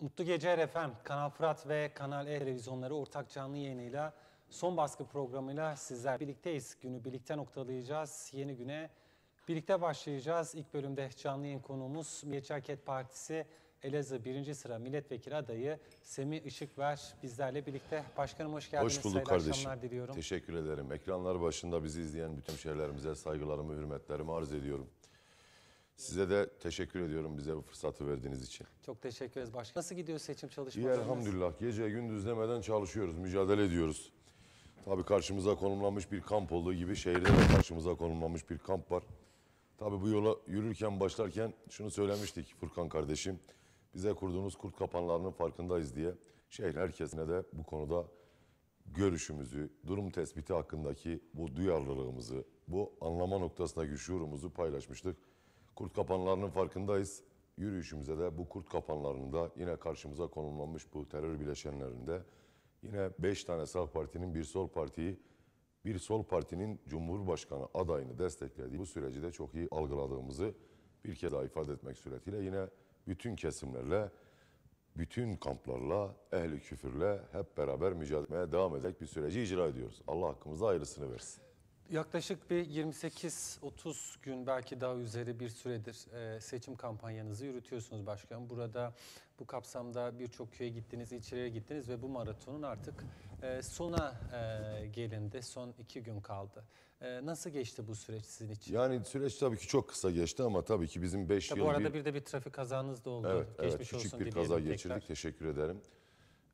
Mutlu Gece RFM, Kanal Fırat ve Kanal E televizyonları ortak canlı yayınıyla son baskı programıyla sizler birlikteyiz. Günü birlikte noktalayacağız. Yeni güne birlikte başlayacağız. İlk bölümde canlı yayın konuğumuz Milliyetçi Hareket Partisi Elazığ birinci sıra milletvekili adayı Semi Işıkver bizlerle birlikte. Başkanım hoş geldiniz. Hoş bulduk Sayılı kardeşim. Diliyorum. Teşekkür ederim. Ekranlar başında bizi izleyen bütün şehirlerimize saygılarımı, hürmetlerimi arz ediyorum. Size de teşekkür ediyorum bize bu fırsatı verdiğiniz için. Çok teşekkür ederiz Başkan. Nasıl gidiyor seçim çalışmalarınız? İyi elhamdülillah. Gece gündüz demeden çalışıyoruz, mücadele ediyoruz. Tabii karşımıza konumlanmış bir kamp olduğu gibi şehirde de karşımıza konumlanmış bir kamp var. Tabii bu yola yürürken başlarken şunu söylemiştik Furkan kardeşim bize kurduğunuz kurt kapanlarının farkındayız diye şehir herkesine de bu konuda görüşümüzü, durum tespiti hakkındaki bu duyarlılığımızı, bu anlama noktasındaki şuurumuzu paylaşmıştık. Kurt kapanlarının farkındayız. Yürüyüşümüze de bu kurt kapanlarında yine karşımıza konulmamış bu terör bileşenlerinde yine 5 tane sağ partinin bir sol partiyi bir sol partinin Cumhurbaşkanı adayını desteklediği bu süreci de çok iyi algıladığımızı bir kez daha ifade etmek suretiyle yine bütün kesimlerle, bütün kamplarla, ehli küfürle hep beraber mücadeleye devam edecek bir süreci icra ediyoruz. Allah hakkımızda ayrısını versin. Yaklaşık bir 28-30 gün belki daha üzeri bir süredir e, seçim kampanyanızı yürütüyorsunuz başkanım. Burada bu kapsamda birçok köye gittiniz, içeriye gittiniz ve bu maratonun artık e, sona e, gelindi. Son iki gün kaldı. E, nasıl geçti bu süreç sizin için? Yani süreç tabii ki çok kısa geçti ama tabii ki bizim 5 yıl... Bu arada bir... bir de bir trafik kazanız da oldu. Evet, Geçmiş evet küçük olsun bir kaza geçirdik. Teşekkür ederim.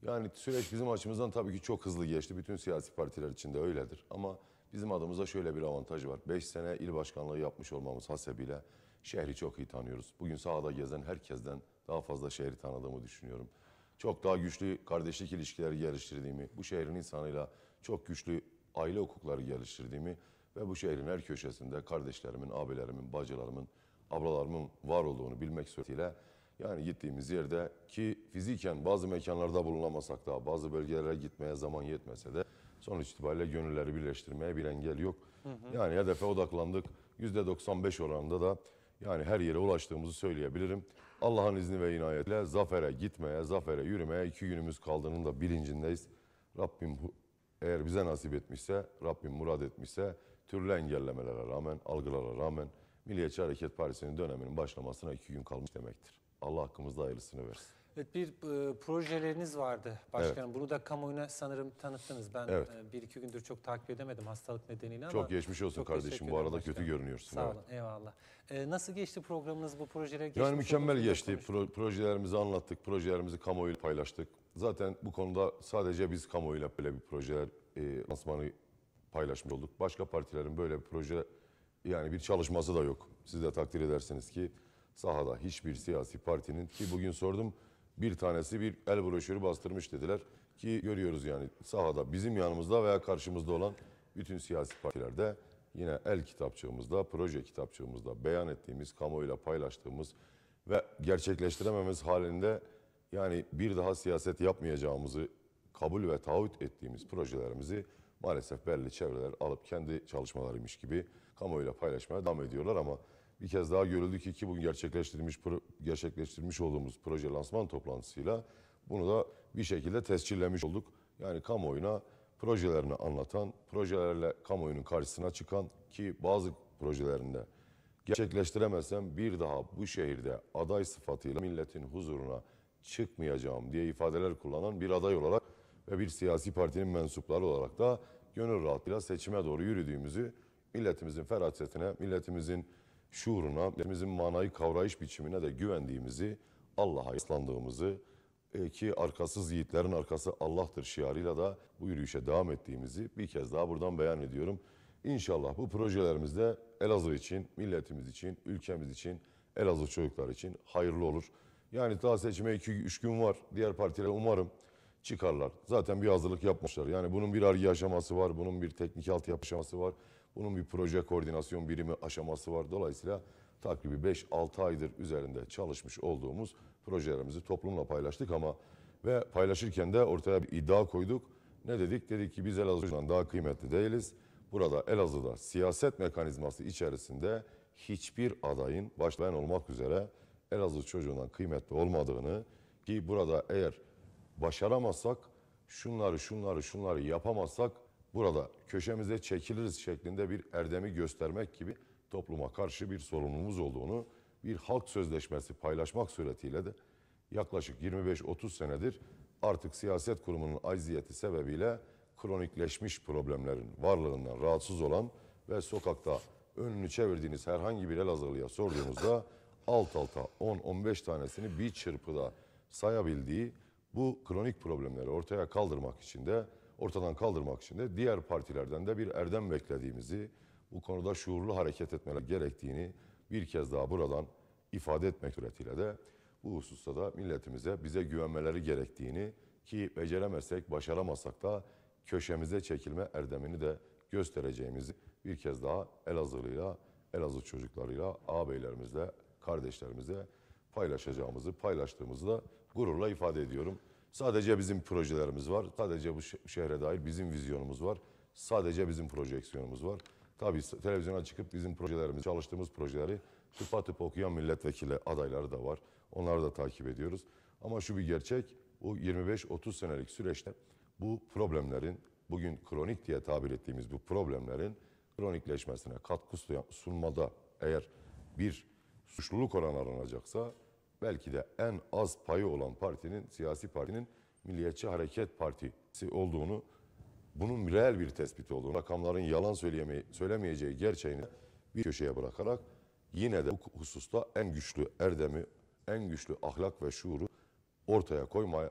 Yani süreç bizim açımızdan tabii ki çok hızlı geçti. Bütün siyasi partiler için de öyledir. Ama bizim adımıza şöyle bir avantaj var. Beş sene il başkanlığı yapmış olmamız hasebiyle şehri çok iyi tanıyoruz. Bugün sahada gezen herkesten daha fazla şehri tanıdığımı düşünüyorum çok daha güçlü kardeşlik ilişkileri geliştirdiğimi, bu şehrin insanıyla çok güçlü aile hukukları geliştirdiğimi ve bu şehrin her köşesinde kardeşlerimin, abilerimin, bacılarımın, ablalarımın var olduğunu bilmek suretiyle yani gittiğimiz yerde ki fiziken bazı mekanlarda bulunamasak da bazı bölgelere gitmeye zaman yetmese de sonuç itibariyle gönülleri birleştirmeye bir engel yok. Hı hı. Yani hedefe odaklandık. %95 oranında da yani her yere ulaştığımızı söyleyebilirim. Allah'ın izni ve inayetiyle zafere gitmeye, zafere yürümeye iki günümüz kaldığının da bilincindeyiz. Rabbim eğer bize nasip etmişse, Rabbim murad etmişse türlü engellemelere rağmen, algılara rağmen Milliyetçi Hareket Partisi'nin döneminin başlamasına iki gün kalmış demektir. Allah hakkımızda hayırlısını versin. Evet bir e, projeleriniz vardı başkanım. Bunu da kamuoyuna sanırım tanıttınız. Ben Evet. e, bir iki gündür çok takip edemedim hastalık nedeniyle ama. Çok geçmiş olsun çok kardeşim. Bu arada başkanım. kötü görünüyorsun. Sağ olun Evet. eyvallah. E, nasıl geçti programınız bu projelere? Geçmiş Yani mükemmel geçti. Pro- projelerimizi anlattık. Projelerimizi kamuoyuyla paylaştık. Zaten bu konuda sadece biz kamuoyuyla böyle bir projeler e, lansmanı paylaşmış olduk. Başka partilerin böyle bir proje yani bir çalışması da yok. Siz de takdir ederseniz ki sahada hiçbir siyasi partinin ki bugün sordum bir tanesi bir el broşürü bastırmış dediler. Ki görüyoruz yani sahada bizim yanımızda veya karşımızda olan bütün siyasi partilerde yine el kitapçığımızda, proje kitapçığımızda beyan ettiğimiz, kamuoyuyla paylaştığımız ve gerçekleştirememiz halinde yani bir daha siyaset yapmayacağımızı kabul ve taahhüt ettiğimiz projelerimizi maalesef belli çevreler alıp kendi çalışmalarıymış gibi kamuoyuyla paylaşmaya devam ediyorlar ama bir kez daha görüldü ki, ki bugün gerçekleştirilmiş gerçekleştirmiş olduğumuz proje lansman toplantısıyla bunu da bir şekilde tescillemiş olduk. Yani kamuoyuna projelerini anlatan, projelerle kamuoyunun karşısına çıkan ki bazı projelerinde gerçekleştiremezsem bir daha bu şehirde aday sıfatıyla milletin huzuruna çıkmayacağım diye ifadeler kullanan bir aday olarak ve bir siyasi partinin mensupları olarak da gönül rahatlığıyla seçime doğru yürüdüğümüzü milletimizin ferasetine, milletimizin şuuruna, bizim manayı kavrayış biçimine de güvendiğimizi, Allah'a yaslandığımızı e, ki arkasız yiğitlerin arkası Allah'tır şiarıyla da bu yürüyüşe devam ettiğimizi bir kez daha buradan beyan ediyorum. İnşallah bu projelerimizde Elazığ için, milletimiz için, ülkemiz için, Elazığ çocuklar için hayırlı olur. Yani daha seçime 2-3 gün var. Diğer partiler umarım çıkarlar. Zaten bir hazırlık yapmışlar. Yani bunun bir arge aşaması var, bunun bir teknik altyapı aşaması var. Bunun bir proje koordinasyon birimi aşaması var. Dolayısıyla takribi 5-6 aydır üzerinde çalışmış olduğumuz projelerimizi toplumla paylaştık ama ve paylaşırken de ortaya bir iddia koyduk. Ne dedik? Dedik ki biz Elazığ'dan daha kıymetli değiliz. Burada Elazığ'da siyaset mekanizması içerisinde hiçbir adayın başlayan olmak üzere Elazığ çocuğundan kıymetli olmadığını ki burada eğer başaramazsak şunları şunları şunları yapamazsak burada köşemize çekiliriz şeklinde bir erdemi göstermek gibi topluma karşı bir sorumluluğumuz olduğunu bir halk sözleşmesi paylaşmak suretiyle de yaklaşık 25-30 senedir artık siyaset kurumunun acziyeti sebebiyle kronikleşmiş problemlerin varlığından rahatsız olan ve sokakta önünü çevirdiğiniz herhangi bir Elazığlı'ya sorduğunuzda alt alta 10-15 tanesini bir çırpıda sayabildiği bu kronik problemleri ortaya kaldırmak için de ortadan kaldırmak için de diğer partilerden de bir erdem beklediğimizi, bu konuda şuurlu hareket etmeler gerektiğini bir kez daha buradan ifade etmek suretiyle de bu hususta da milletimize bize güvenmeleri gerektiğini ki beceremezsek, başaramazsak da köşemize çekilme erdemini de göstereceğimizi bir kez daha Elazığlı'yla, Elazığ çocuklarıyla, ağabeylerimizle, kardeşlerimizle paylaşacağımızı, paylaştığımızı da gururla ifade ediyorum. Sadece bizim projelerimiz var. Sadece bu şehre dair bizim vizyonumuz var. Sadece bizim projeksiyonumuz var. Tabii televizyona çıkıp bizim projelerimiz, çalıştığımız projeleri tıpatıp okuyan milletvekili adayları da var. Onları da takip ediyoruz. Ama şu bir gerçek, bu 25-30 senelik süreçte bu problemlerin, bugün kronik diye tabir ettiğimiz bu problemlerin kronikleşmesine katkı sunmada eğer bir suçluluk oranı aranacaksa belki de en az payı olan partinin, siyasi partinin Milliyetçi Hareket Partisi olduğunu, bunun reel bir tespit olduğunu, rakamların yalan söylemeyeceği gerçeğini bir köşeye bırakarak yine de bu hususta en güçlü erdemi, en güçlü ahlak ve şuuru ortaya koymaya,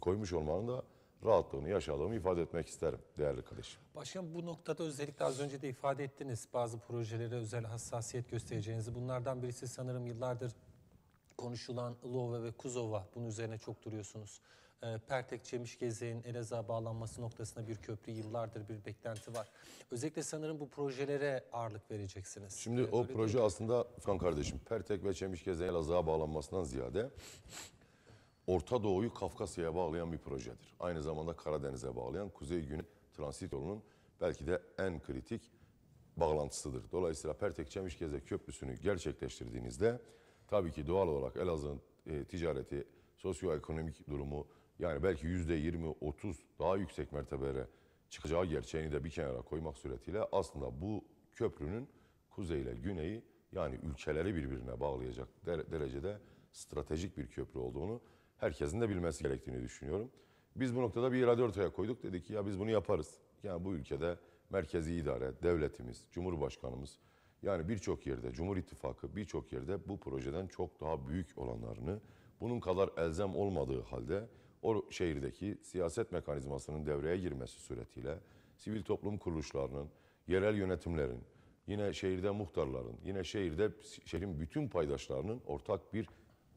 koymuş olmanın da rahatlığını yaşadığımı ifade etmek isterim değerli kardeşim. Başkanım bu noktada özellikle az önce de ifade ettiniz bazı projelere özel hassasiyet göstereceğinizi. Bunlardan birisi sanırım yıllardır konuşulan Ilova ve Kuzova, bunun üzerine çok duruyorsunuz. E, Pertek, Çemiş, Gezey'in Elazığ'a bağlanması noktasında bir köprü yıllardır bir beklenti var. Özellikle sanırım bu projelere ağırlık vereceksiniz. Şimdi evet, o proje değil. aslında Furkan kardeşim, Pertek ve Çemiş, Gezey'in Elazığ'a bağlanmasından ziyade Orta Doğu'yu Kafkasya'ya bağlayan bir projedir. Aynı zamanda Karadeniz'e bağlayan Kuzey-Güney transit yolunun belki de en kritik bağlantısıdır. Dolayısıyla Pertek Çemişgeze Köprüsü'nü gerçekleştirdiğinizde Tabii ki doğal olarak Elazığ'ın e, ticareti, sosyoekonomik durumu yani belki %20-30 daha yüksek mertebelere çıkacağı gerçeğini de bir kenara koymak suretiyle aslında bu köprünün kuzey ile güneyi yani ülkeleri birbirine bağlayacak derecede stratejik bir köprü olduğunu herkesin de bilmesi gerektiğini düşünüyorum. Biz bu noktada bir irade ortaya koyduk. Dedik ki ya biz bunu yaparız. Yani bu ülkede merkezi idare, devletimiz, cumhurbaşkanımız, yani birçok yerde Cumhur İttifakı birçok yerde bu projeden çok daha büyük olanlarını bunun kadar elzem olmadığı halde o şehirdeki siyaset mekanizmasının devreye girmesi suretiyle sivil toplum kuruluşlarının, yerel yönetimlerin, yine şehirde muhtarların, yine şehirde şehrin bütün paydaşlarının ortak bir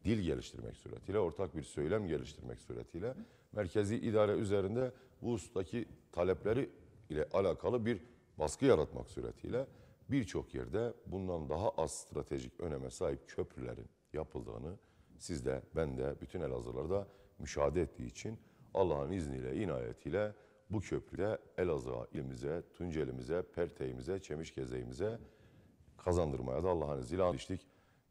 dil geliştirmek suretiyle, ortak bir söylem geliştirmek suretiyle merkezi idare üzerinde bu hustaki talepleri ile alakalı bir baskı yaratmak suretiyle birçok yerde bundan daha az stratejik öneme sahip köprülerin yapıldığını siz de ben de bütün Elazığlarda müşahede ettiği için Allah'ın izniyle, inayetiyle bu köprüde Elazığ'a, ilimize, Tuncelimize, Perteğimize, Çemişkezeğimize kazandırmaya da Allah'ın izniyle alıştık.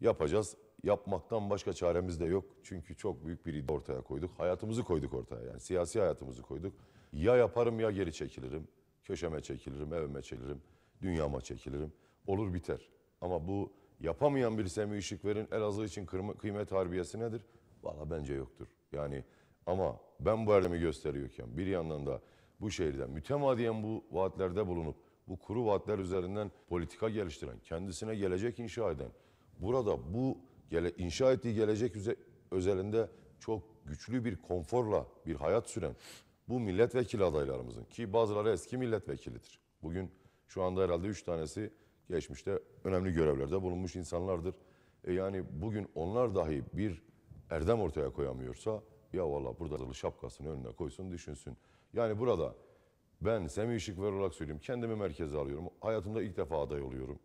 Yapacağız. Yapmaktan başka çaremiz de yok. Çünkü çok büyük bir iddia ortaya koyduk. Hayatımızı koyduk ortaya yani. Siyasi hayatımızı koyduk. Ya yaparım ya geri çekilirim. Köşeme çekilirim, evime çekilirim dünyama çekilirim. Olur biter. Ama bu yapamayan bir Semih Işıkver'in Elazığ için kıymet harbiyesi nedir? Valla bence yoktur. Yani ama ben bu erdemi gösteriyorken bir yandan da bu şehirden mütemadiyen bu vaatlerde bulunup bu kuru vaatler üzerinden politika geliştiren, kendisine gelecek inşa eden, burada bu gele, inşa ettiği gelecek üze, özelinde çok güçlü bir konforla bir hayat süren bu milletvekili adaylarımızın ki bazıları eski milletvekilidir. Bugün şu anda herhalde üç tanesi geçmişte önemli görevlerde bulunmuş insanlardır. E yani bugün onlar dahi bir erdem ortaya koyamıyorsa ya valla burada şapkasını önüne koysun düşünsün. Yani burada ben Semih ver olarak söyleyeyim kendimi merkeze alıyorum. Hayatımda ilk defa aday oluyorum.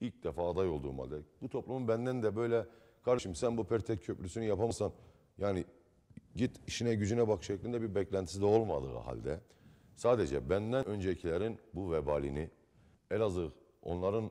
İlk defa aday olduğum halde bu toplumun benden de böyle kardeşim sen bu Pertek Köprüsü'nü yapamazsan yani git işine gücüne bak şeklinde bir beklentisi de olmadığı halde Sadece benden öncekilerin bu vebalini, Elazığ onların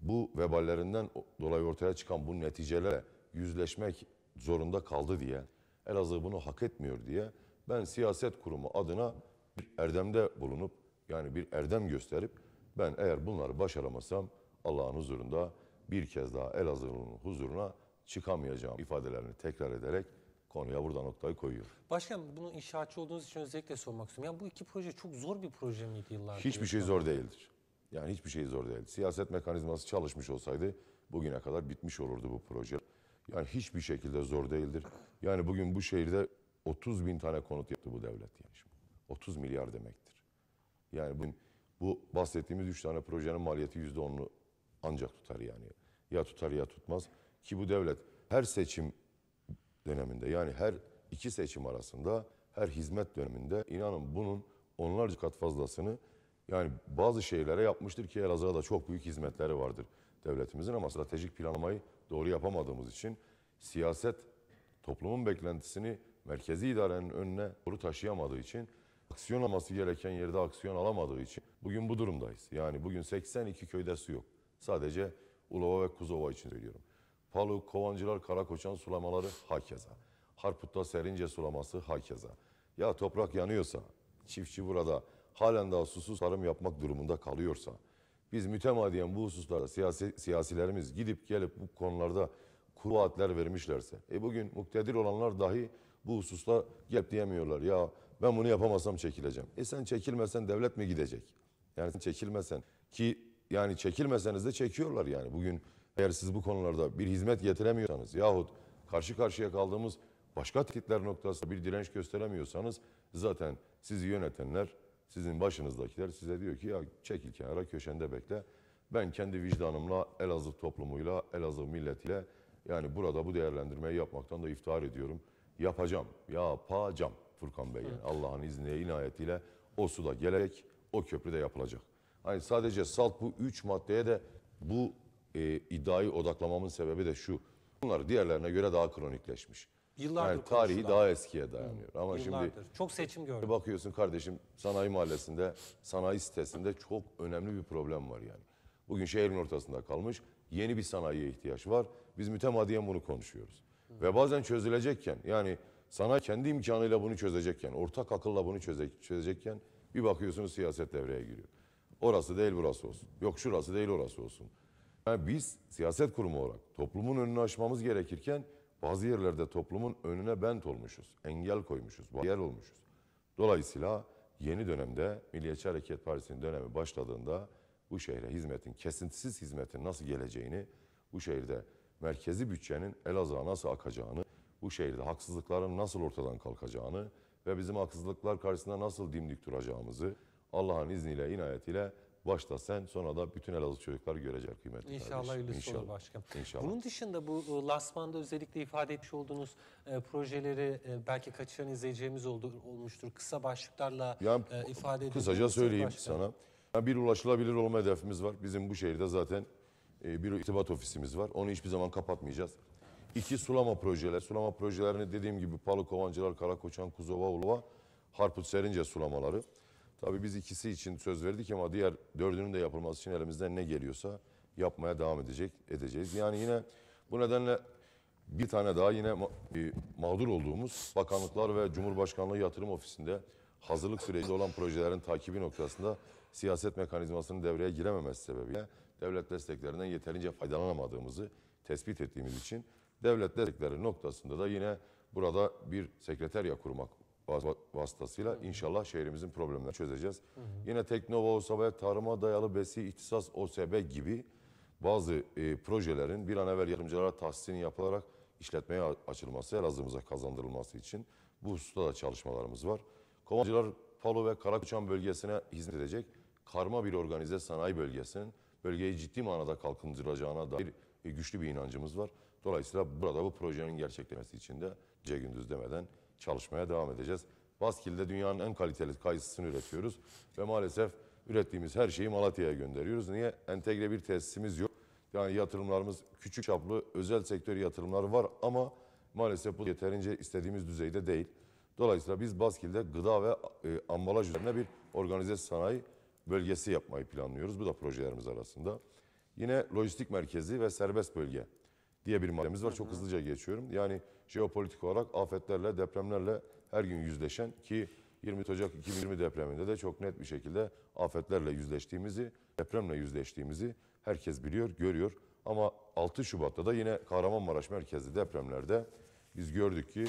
bu veballerinden dolayı ortaya çıkan bu neticelerle yüzleşmek zorunda kaldı diye, Elazığ bunu hak etmiyor diye ben siyaset kurumu adına bir erdemde bulunup yani bir erdem gösterip ben eğer bunları başaramazsam Allah'ın huzurunda bir kez daha Elazığ'ın huzuruna çıkamayacağım ifadelerini tekrar ederek konuya burada noktayı koyuyor. Başkan bunu inşaatçı olduğunuz için özellikle sormak istiyorum. Yani bu iki proje çok zor bir proje miydi yıllardır? Hiçbir şey zor değildir. Yani hiçbir şey zor değildir. Siyaset mekanizması çalışmış olsaydı bugüne kadar bitmiş olurdu bu proje. Yani hiçbir şekilde zor değildir. Yani bugün bu şehirde 30 bin tane konut yaptı bu devlet yani şimdi. 30 milyar demektir. Yani bugün bu bahsettiğimiz 3 tane projenin maliyeti %10'unu ancak tutar yani. Ya tutar ya tutmaz. Ki bu devlet her seçim döneminde yani her iki seçim arasında her hizmet döneminde inanın bunun onlarca kat fazlasını yani bazı şeylere yapmıştır ki Elazığ'a da çok büyük hizmetleri vardır devletimizin ama stratejik planlamayı doğru yapamadığımız için siyaset toplumun beklentisini merkezi idarenin önüne doğru taşıyamadığı için aksiyon alması gereken yerde aksiyon alamadığı için bugün bu durumdayız. Yani bugün 82 köyde su yok. Sadece Ulova ve Kuzova için söylüyorum. Palu, Kovancılar, Karakoçan sulamaları hakeza. Harput'ta Serince sulaması hakeza. Ya toprak yanıyorsa, çiftçi burada halen daha susuz tarım yapmak durumunda kalıyorsa, biz mütemadiyen bu hususlarda siyasi, siyasilerimiz gidip gelip bu konularda kuru vaatler vermişlerse, e bugün muktedir olanlar dahi bu hususta gelip diyemiyorlar. Ya ben bunu yapamazsam çekileceğim. E sen çekilmesen devlet mi gidecek? Yani çekilmesen ki yani çekilmeseniz de çekiyorlar yani. Bugün eğer siz bu konularda bir hizmet getiremiyorsanız yahut karşı karşıya kaldığımız başka tehditler noktasında bir direnç gösteremiyorsanız zaten sizi yönetenler, sizin başınızdakiler size diyor ki ya çekil kenara köşende bekle. Ben kendi vicdanımla, Elazığ toplumuyla, Elazığ milletiyle yani burada bu değerlendirmeyi yapmaktan da iftihar ediyorum. Yapacağım, yapacağım Furkan Bey. Yani Allah'ın izniyle, inayetiyle o suda gelerek o köprüde yapılacak. Hani sadece salt bu üç maddeye de bu e, iddiayı odaklamamın sebebi de şu. Bunlar diğerlerine göre daha kronikleşmiş. Yıllardır yani tarihi daha eskiye dayanıyor. Hı. Ama Yıllardır. şimdi çok seçim e, gördüm. Bakıyorsun kardeşim sanayi mahallesinde, sanayi sitesinde çok önemli bir problem var yani. Bugün şehrin ortasında kalmış yeni bir sanayiye ihtiyaç var. Biz mütemadiyen bunu konuşuyoruz. Hı. Ve bazen çözülecekken yani sanayi kendi imkanıyla bunu çözecekken, ortak akılla bunu çöze çözecekken bir bakıyorsunuz siyaset devreye giriyor. Orası değil burası olsun. Yok şurası değil orası olsun. Yani biz siyaset kurumu olarak toplumun önünü açmamız gerekirken bazı yerlerde toplumun önüne bent olmuşuz, engel koymuşuz, bariyer olmuşuz. Dolayısıyla yeni dönemde Milliyetçi Hareket Partisi'nin dönemi başladığında bu şehre hizmetin, kesintisiz hizmetin nasıl geleceğini, bu şehirde merkezi bütçenin Elazığ'a nasıl akacağını, bu şehirde haksızlıkların nasıl ortadan kalkacağını ve bizim haksızlıklar karşısında nasıl dimdik duracağımızı Allah'ın izniyle, inayetiyle başta sen sonra da bütün Elazığ çocuklar görecek kıymetli İnşallah kardeşim. öyle İnşallah. olur başkanım. İnşallah. Bunun dışında bu e, Lasman'da özellikle ifade etmiş olduğunuz e, projeleri e, belki kaçıran izleyeceğimiz oldu, olmuştur. Kısa başlıklarla yani, e, ifade edilmiş. Kısaca söyleyeyim sana. Yani bir ulaşılabilir olma hedefimiz var. Bizim bu şehirde zaten e, bir irtibat ofisimiz var. Onu hiçbir zaman kapatmayacağız. İki sulama projeler. Sulama projelerini dediğim gibi Palu, Kovancılar, Karakoçan, Kuzova, Ulova, Harput, Serince sulamaları. Tabii biz ikisi için söz verdik ama diğer dördünün de yapılması için elimizden ne geliyorsa yapmaya devam edecek edeceğiz. Yani yine bu nedenle bir tane daha yine mağdur olduğumuz bakanlıklar ve Cumhurbaşkanlığı Yatırım Ofisi'nde hazırlık sürecinde olan projelerin takibi noktasında siyaset mekanizmasının devreye girememesi sebebiyle devlet desteklerinden yeterince faydalanamadığımızı tespit ettiğimiz için devlet destekleri noktasında da yine burada bir sekreterya kurmak vas vasıtasıyla inşallah şehrimizin problemlerini çözeceğiz. Hı hı. Yine Teknova OSAB, Tarıma Dayalı Besi İhtisas OSB gibi bazı e, projelerin bir an evvel yatırımcılara tahsisini yapılarak işletmeye açılması, Elazığ'ımıza kazandırılması için bu hususta da çalışmalarımız var. Kovancılar Palo ve Karakoçan bölgesine hizmet edecek karma bir organize sanayi bölgesinin bölgeyi ciddi manada kalkındıracağına dair e, güçlü bir inancımız var. Dolayısıyla burada bu projenin gerçekleşmesi için de gece gündüz demeden çalışmaya devam edeceğiz. Baskil'de dünyanın en kaliteli kayısısını üretiyoruz ve maalesef ürettiğimiz her şeyi Malatya'ya gönderiyoruz. Niye? Entegre bir tesisimiz yok. Yani yatırımlarımız küçük çaplı özel sektör yatırımları var ama maalesef bu yeterince istediğimiz düzeyde değil. Dolayısıyla biz Baskil'de gıda ve e, ambalaj üzerine bir organize sanayi bölgesi yapmayı planlıyoruz. Bu da projelerimiz arasında. Yine lojistik merkezi ve serbest bölge diye bir maddemiz var. Çok hızlıca geçiyorum. Yani jeopolitik olarak afetlerle, depremlerle her gün yüzleşen ki 20 Ocak 2020 depreminde de çok net bir şekilde afetlerle yüzleştiğimizi, depremle yüzleştiğimizi herkes biliyor, görüyor. Ama 6 Şubat'ta da yine Kahramanmaraş merkezli depremlerde biz gördük ki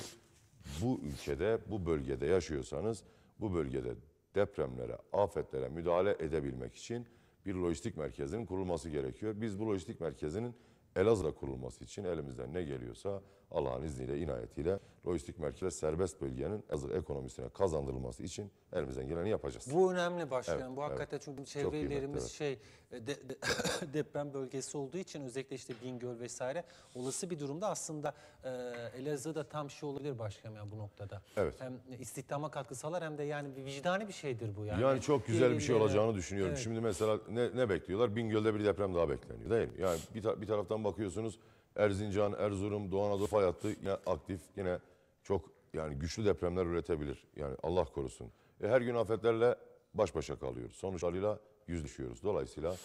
bu ülkede, bu bölgede yaşıyorsanız bu bölgede depremlere, afetlere müdahale edebilmek için bir lojistik merkezinin kurulması gerekiyor. Biz bu lojistik merkezinin Elazığ'da kurulması için elimizden ne geliyorsa Allah'ın izniyle, inayetiyle lojistik merkez serbest bölgenin hazır ekonomisine kazandırılması için elimizden geleni yapacağız. Bu önemli başkanım. Evet, bu hakikaten evet. çünkü çevrelerimiz Çok evet. şey e, de, de, deprem bölgesi olduğu için özellikle işte Bingöl vesaire olası bir durumda aslında e, Elazığ'da tam şey olabilir başkanım yani bu noktada. Evet. Hem istihdama katkı sağlar hem de yani bir vicdani bir şeydir bu yani. Yani çok güzel bir şey olacağını düşünüyorum. Evet. Şimdi mesela ne, ne bekliyorlar? Bingöl'de bir deprem daha bekleniyor değil mi? Yani bir, ta bir taraftan bakıyorsunuz Erzincan, Erzurum, Doğu Anadolu fay hattı yine aktif, yine çok yani güçlü depremler üretebilir. Yani Allah korusun. E, her gün afetlerle baş başa kalıyoruz. Sonuçlarıyla yüzleşiyoruz. Dolayısıyla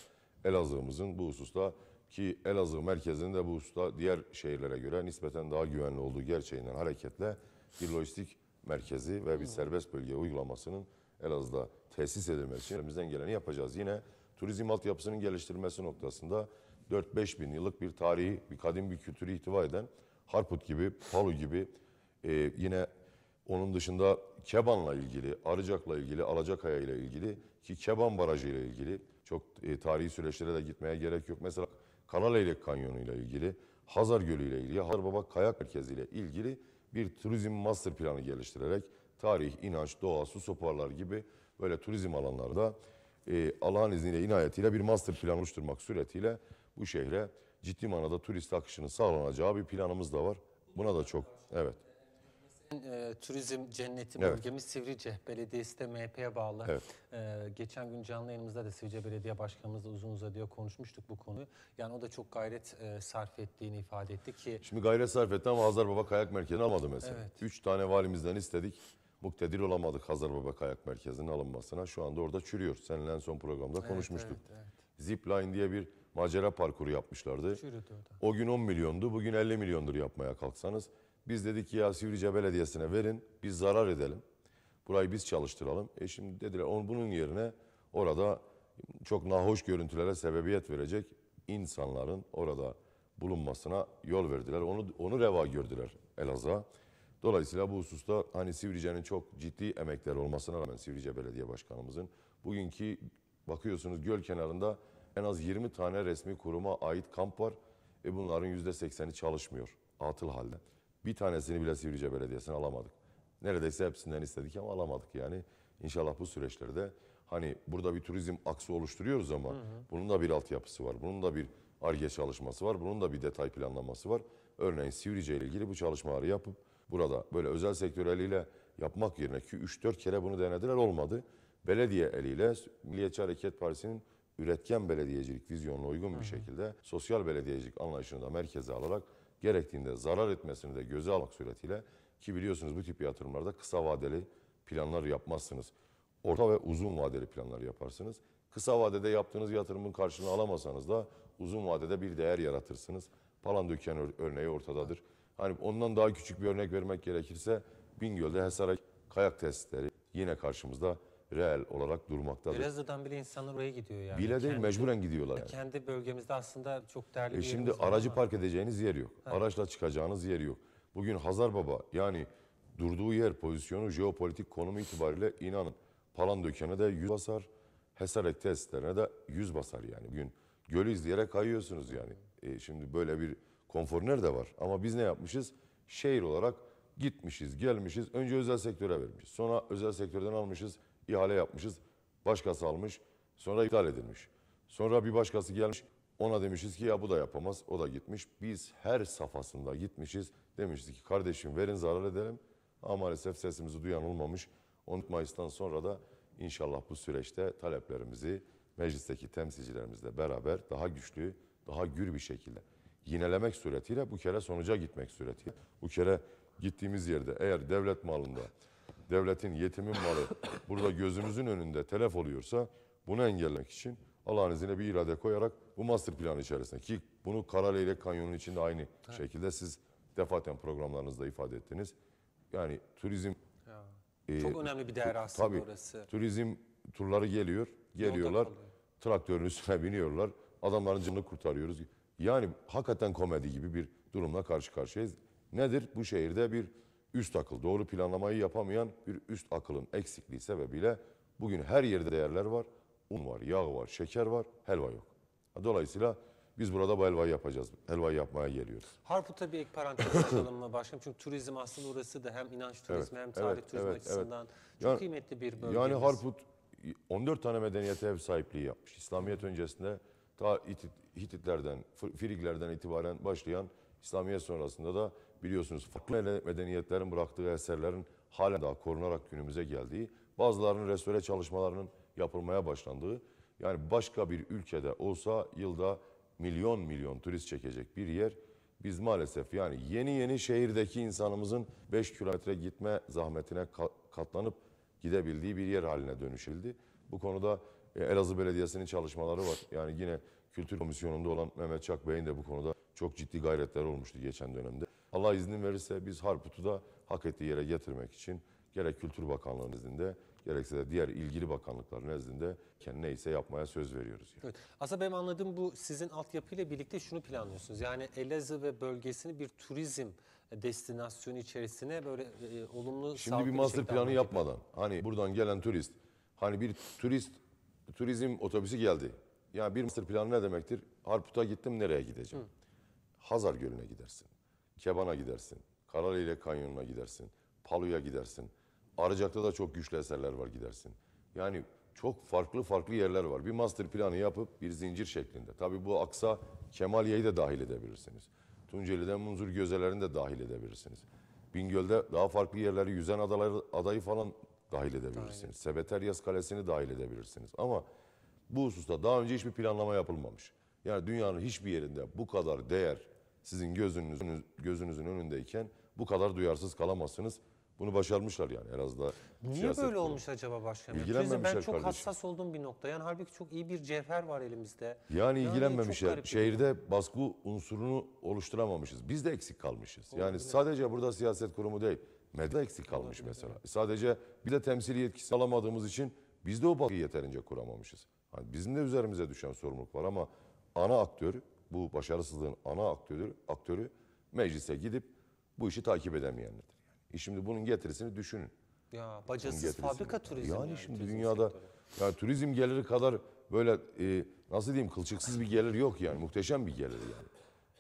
Elazığ'ımızın bu hususta ki Elazığ merkezinde bu hususta diğer şehirlere göre nispeten daha güvenli olduğu gerçeğinden hareketle bir lojistik merkezi ve bir serbest bölge uygulamasının Elazığ'da tesis edilmesi için elimizden geleni yapacağız. Yine turizm altyapısının geliştirilmesi noktasında 4-5 bin yıllık bir tarihi, bir kadim bir kültürü ihtiva eden Harput gibi, Palu gibi e, yine onun dışında Keban'la ilgili, Arıcak'la ilgili, Alacakaya ile ilgili ki Keban Barajı ile ilgili çok e, tarihi süreçlere de gitmeye gerek yok. Mesela Karaleylek Kanyonu ile ilgili, Hazar Gölü ile ilgili, Hazar Baba Kayak Merkezi ile ilgili bir turizm master planı geliştirerek tarih, inanç, doğa, su soparlar gibi böyle turizm alanlarda e, Allah'ın izniyle inayetiyle bir master plan oluşturmak suretiyle bu şehre ciddi manada turist akışını sağlanacağı bir planımız da var. Buna da çok evet. E, turizm cenneti evet. bölgemiz Sivrice Belediyesi de MHP'ye bağlı. Evet. E, geçen gün canlı yayınımızda da Sivrice Belediye Başkanımızla uzun uzadıya konuşmuştuk bu konuyu. Yani o da çok gayret e, sarf ettiğini ifade etti ki... Şimdi gayret sarf etti ama Hazar Baba Kayak Merkezi'ni almadı mesela. Evet. Üç tane valimizden istedik. Muktedir olamadık Hazar Baba Kayak Merkezi'nin alınmasına. Şu anda orada çürüyor. Seninle en son programda evet, konuşmuştuk. Evet, evet. Zipline diye bir macera parkuru yapmışlardı. O gün 10 milyondu, bugün 50 milyondur yapmaya kalksanız. Biz dedik ki ya Sivrice Belediyesi'ne verin, biz zarar edelim. Burayı biz çalıştıralım. E şimdi dediler on, bunun yerine orada çok nahoş görüntülere sebebiyet verecek insanların orada bulunmasına yol verdiler. Onu onu reva gördüler Elazığ'a. Dolayısıyla bu hususta hani Sivrice'nin çok ciddi emekleri olmasına rağmen Sivrice Belediye Başkanımızın bugünkü bakıyorsunuz göl kenarında en az 20 tane resmi kuruma ait kamp var. E bunların %80'i çalışmıyor atıl halde. Bir tanesini bile Sivrice Belediyesi'ne alamadık. Neredeyse hepsinden istedik ama alamadık yani. İnşallah bu süreçlerde hani burada bir turizm aksı oluşturuyoruz ama hı hı. bunun da bir altyapısı var. Bunun da bir ARGE çalışması var. Bunun da bir detay planlaması var. Örneğin Sivrice ile ilgili bu çalışmaları yapıp burada böyle özel sektör eliyle yapmak yerine ki 3-4 kere bunu denediler olmadı. Belediye eliyle Milliyetçi Hareket Partisi'nin üretken belediyecilik vizyonuna uygun bir şekilde sosyal belediyecilik anlayışını da merkeze alarak gerektiğinde zarar etmesini de göze almak suretiyle ki biliyorsunuz bu tip yatırımlarda kısa vadeli planlar yapmazsınız. Orta ve uzun vadeli planlar yaparsınız. Kısa vadede yaptığınız yatırımın karşılığını alamasanız da uzun vadede bir değer yaratırsınız. Palandöken örneği ortadadır. Hani ondan daha küçük bir örnek vermek gerekirse Bingöl'de Hesar'a kayak testleri yine karşımızda reel olarak durmaktadır. Elazığ'dan bile insanlar oraya gidiyor yani. Bile değil kendi, mecburen gidiyorlar yani. Kendi bölgemizde aslında çok değerli e bir Şimdi aracı park edeceğiniz yer yok. Ha. Araçla çıkacağınız yer yok. Bugün Hazar Baba yani durduğu yer pozisyonu jeopolitik konumu itibariyle inanın Palandöken'e de yüz basar. Hesaret testlerine de yüz basar yani. Bugün gölü izleyerek kayıyorsunuz yani. E şimdi böyle bir konfor nerede var? Ama biz ne yapmışız? Şehir olarak gitmişiz, gelmişiz. Önce özel sektöre vermişiz. Sonra özel sektörden almışız ihale yapmışız. Başkası almış. Sonra iptal edilmiş. Sonra bir başkası gelmiş. Ona demişiz ki ya bu da yapamaz. O da gitmiş. Biz her safhasında gitmişiz. Demişiz ki kardeşim verin zarar edelim. Ama maalesef sesimizi duyan olmamış. 10 Mayıs'tan sonra da inşallah bu süreçte taleplerimizi meclisteki temsilcilerimizle beraber daha güçlü, daha gür bir şekilde yinelemek suretiyle bu kere sonuca gitmek suretiyle bu kere gittiğimiz yerde eğer devlet malında devletin yetimin malı burada gözümüzün önünde telef oluyorsa bunu engellemek için Allah'ın izniyle bir irade koyarak bu master plan içerisinde ki bunu Karaleylek Kanyonu'nun içinde aynı evet. şekilde siz defaten programlarınızda ifade ettiniz. Yani turizm ya. E, çok önemli bir değer aslında tabii, orası. Turizm turları geliyor, geliyorlar. Traktörün üstüne biniyorlar. Adamların canını kurtarıyoruz. Yani hakikaten komedi gibi bir durumla karşı karşıyayız. Nedir? Bu şehirde bir üst akıl, doğru planlamayı yapamayan bir üst akılın eksikliği sebebiyle bugün her yerde değerler var. Un var, yağ var, şeker var, helva yok. Dolayısıyla biz burada bu helvayı yapacağız. Helvayı yapmaya geliyoruz. Harp'u bir ek parantez açalım mı başkanım? Çünkü turizm aslında orası da hem inanç turizmi evet, hem tarih evet, turizmi evet, açısından evet. çok yani, kıymetli bir bölge. Yani Harput 14 tane medeniyete ev sahipliği yapmış. İslamiyet öncesinde ta Hititlerden, Friglerden itibaren başlayan İslamiyet sonrasında da biliyorsunuz farklı medeniyetlerin bıraktığı eserlerin halen daha korunarak günümüze geldiği, bazılarının restore çalışmalarının yapılmaya başlandığı, yani başka bir ülkede olsa yılda milyon milyon turist çekecek bir yer. Biz maalesef yani yeni yeni şehirdeki insanımızın 5 kilometre gitme zahmetine katlanıp gidebildiği bir yer haline dönüşüldü. Bu konuda e, Elazığ Belediyesi'nin çalışmaları var. Yani yine Kültür Komisyonu'nda olan Mehmet Çak Bey'in de bu konuda çok ciddi gayretler olmuştu geçen dönemde. Allah iznin verirse biz Harput'u da hak ettiği yere getirmek için gerek Kültür Bakanlığı nezdinde gerekse de diğer ilgili bakanlıklar nezdinde kendine ise yapmaya söz veriyoruz. Yani. Evet. Aslında benim anladığım bu sizin altyapıyla birlikte şunu planlıyorsunuz. Yani Elazığ ve bölgesini bir turizm destinasyonu içerisine böyle e, olumlu Şimdi bir master planı yapmadan hani buradan gelen turist hani bir turist turizm otobüsü geldi. yani bir master planı ne demektir? Harput'a gittim nereye gideceğim? Hı. Hazar Gölü'ne gidersin. Keban'a gidersin. Karalıyla Kanyonu'na gidersin. Palu'ya gidersin. Arıcak'ta da çok güçlü eserler var gidersin. Yani çok farklı farklı yerler var. Bir master planı yapıp bir zincir şeklinde. Tabii bu aksa Kemaliye'yi de dahil edebilirsiniz. Tunceli'den Munzur Gözelerini de dahil edebilirsiniz. Bingöl'de daha farklı yerleri yüzen adaları, adayı falan dahil edebilirsiniz. Dahil. Sebeteryas Kalesi'ni dahil edebilirsiniz. Ama bu hususta daha önce hiçbir planlama yapılmamış. Yani dünyanın hiçbir yerinde bu kadar değer sizin gözünüzün, gözünüzün önündeyken bu kadar duyarsız kalamazsınız. Bunu başarmışlar yani en azda. Niye böyle kurulu. olmuş acaba başkanım? İlgilenmemişler ben çok kardeşim. hassas olduğum bir nokta. Yani halbuki çok iyi bir cevher var elimizde. Yani, ilgilenmemişler. Yani Şehirde baskı unsurunu oluşturamamışız. Biz de eksik kalmışız. Olabilir. Yani sadece burada siyaset kurumu değil. Medya eksik kalmış Olabilir. mesela. Evet. Sadece bir de temsil yetkisi alamadığımız için biz de o baskıyı yeterince kuramamışız. Yani bizim de üzerimize düşen sorumluluk var ama ana aktör bu başarısızlığın ana aktörü, aktörü meclise gidip bu işi takip edemeyenlerdir. Yani. E şimdi bunun getirisini düşünün. Ya bacasız fabrika turizmi. Yani, yani şimdi turizm dünyada sektörü. yani turizm geliri kadar böyle e, nasıl diyeyim kılçıksız bir gelir yok yani. Muhteşem bir gelir yani.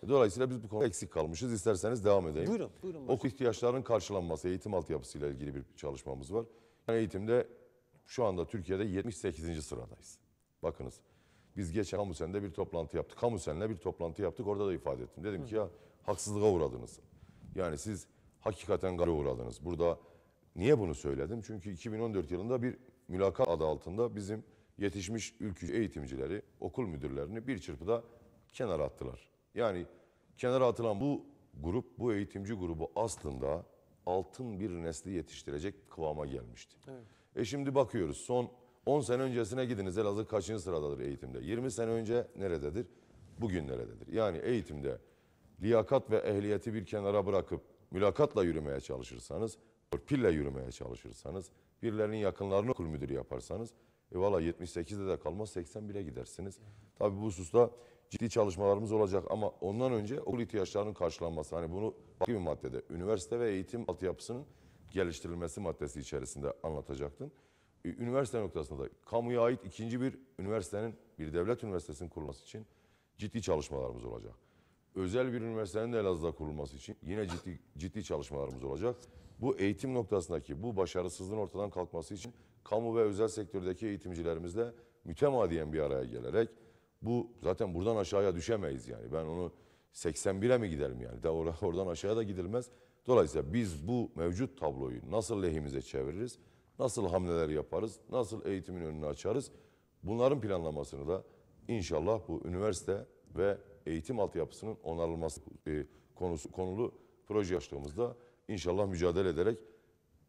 E, dolayısıyla biz bu konuda eksik kalmışız. İsterseniz devam edeyim. Buyurun, buyurun. Okul ihtiyaçlarının karşılanması, eğitim altyapısıyla ilgili bir çalışmamız var. Yani eğitimde şu anda Türkiye'de 78. sıradayız. Bakınız biz geçen kamu senede bir toplantı yaptık. Kamu senle bir toplantı yaptık. Orada da ifade ettim. Dedim Hı. ki ya haksızlığa uğradınız. Yani siz hakikaten gale uğradınız. Burada niye bunu söyledim? Çünkü 2014 yılında bir mülakat adı altında bizim yetişmiş ülke eğitimcileri, okul müdürlerini bir çırpıda kenara attılar. Yani kenara atılan bu grup, bu eğitimci grubu aslında altın bir nesli yetiştirecek kıvama gelmişti. Evet. E şimdi bakıyoruz son 10 sene öncesine gidiniz Elazığ kaçıncı sıradadır eğitimde? 20 sene önce nerededir? Bugün nerededir? Yani eğitimde liyakat ve ehliyeti bir kenara bırakıp mülakatla yürümeye çalışırsanız, torpille yürümeye çalışırsanız, birilerinin yakınlarını okul müdürü yaparsanız, e valla 78'de de kalmaz 81'e gidersiniz. Tabi bu hususta ciddi çalışmalarımız olacak ama ondan önce okul ihtiyaçlarının karşılanması. Hani bunu bakayım maddede üniversite ve eğitim altyapısının geliştirilmesi maddesi içerisinde anlatacaktım üniversite noktasında da kamuya ait ikinci bir üniversitenin, bir devlet üniversitesinin kurulması için ciddi çalışmalarımız olacak. Özel bir üniversitenin de Elazığ'da kurulması için yine ciddi ciddi çalışmalarımız olacak. Bu eğitim noktasındaki bu başarısızlığın ortadan kalkması için kamu ve özel sektördeki eğitimcilerimizle mütemadiyen bir araya gelerek bu zaten buradan aşağıya düşemeyiz yani. Ben onu 81'e mi giderim yani? daha oradan aşağıya da gidilmez. Dolayısıyla biz bu mevcut tabloyu nasıl lehimize çeviririz? nasıl hamleler yaparız, nasıl eğitimin önünü açarız. Bunların planlamasını da inşallah bu üniversite ve eğitim altyapısının onarılması e, konusu konulu proje açtığımızda inşallah mücadele ederek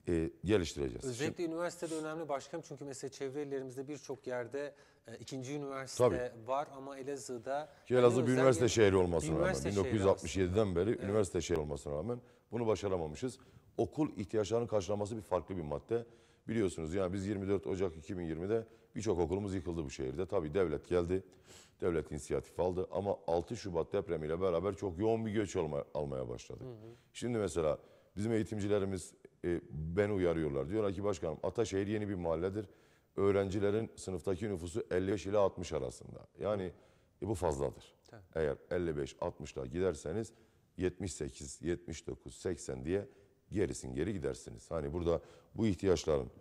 e, geliştireceğiz. Özellikle Şimdi, üniversitede önemli başkanım çünkü mesela çevrelerimizde birçok yerde e, ikinci üniversite tabii. var ama Elazığ'da... Ki Elazığ bir üniversite şehri olmasına rağmen, 1967'den beri evet. üniversite şehri olmasına rağmen bunu başaramamışız. Okul ihtiyaçlarının karşılaması bir farklı bir madde biliyorsunuz yani biz 24 Ocak 2020'de birçok okulumuz yıkıldı bu şehirde. Tabii devlet geldi, devlet inisiyatif aldı ama 6 Şubat depremiyle beraber çok yoğun bir göç alma, almaya başladık. Hı hı. Şimdi mesela bizim eğitimcilerimiz e, beni uyarıyorlar. Diyorlar ki başkanım Ataşehir yeni bir mahalledir. Öğrencilerin sınıftaki nüfusu 55 ile 60 arasında. Yani e, bu fazladır. Tabii. Eğer 55-60'la giderseniz 78, 79, 80 diye gerisin geri gidersiniz. Hani burada bu ihtiyaçların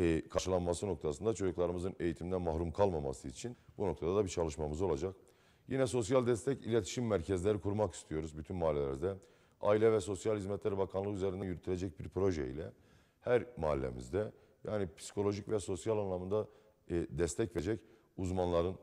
e, karşılanması noktasında çocuklarımızın eğitimden mahrum kalmaması için bu noktada da bir çalışmamız olacak. Yine sosyal destek iletişim merkezleri kurmak istiyoruz bütün mahallelerde. Aile ve Sosyal Hizmetler Bakanlığı üzerinden yürütülecek bir proje ile her mahallemizde yani psikolojik ve sosyal anlamında e, destek verecek uzmanların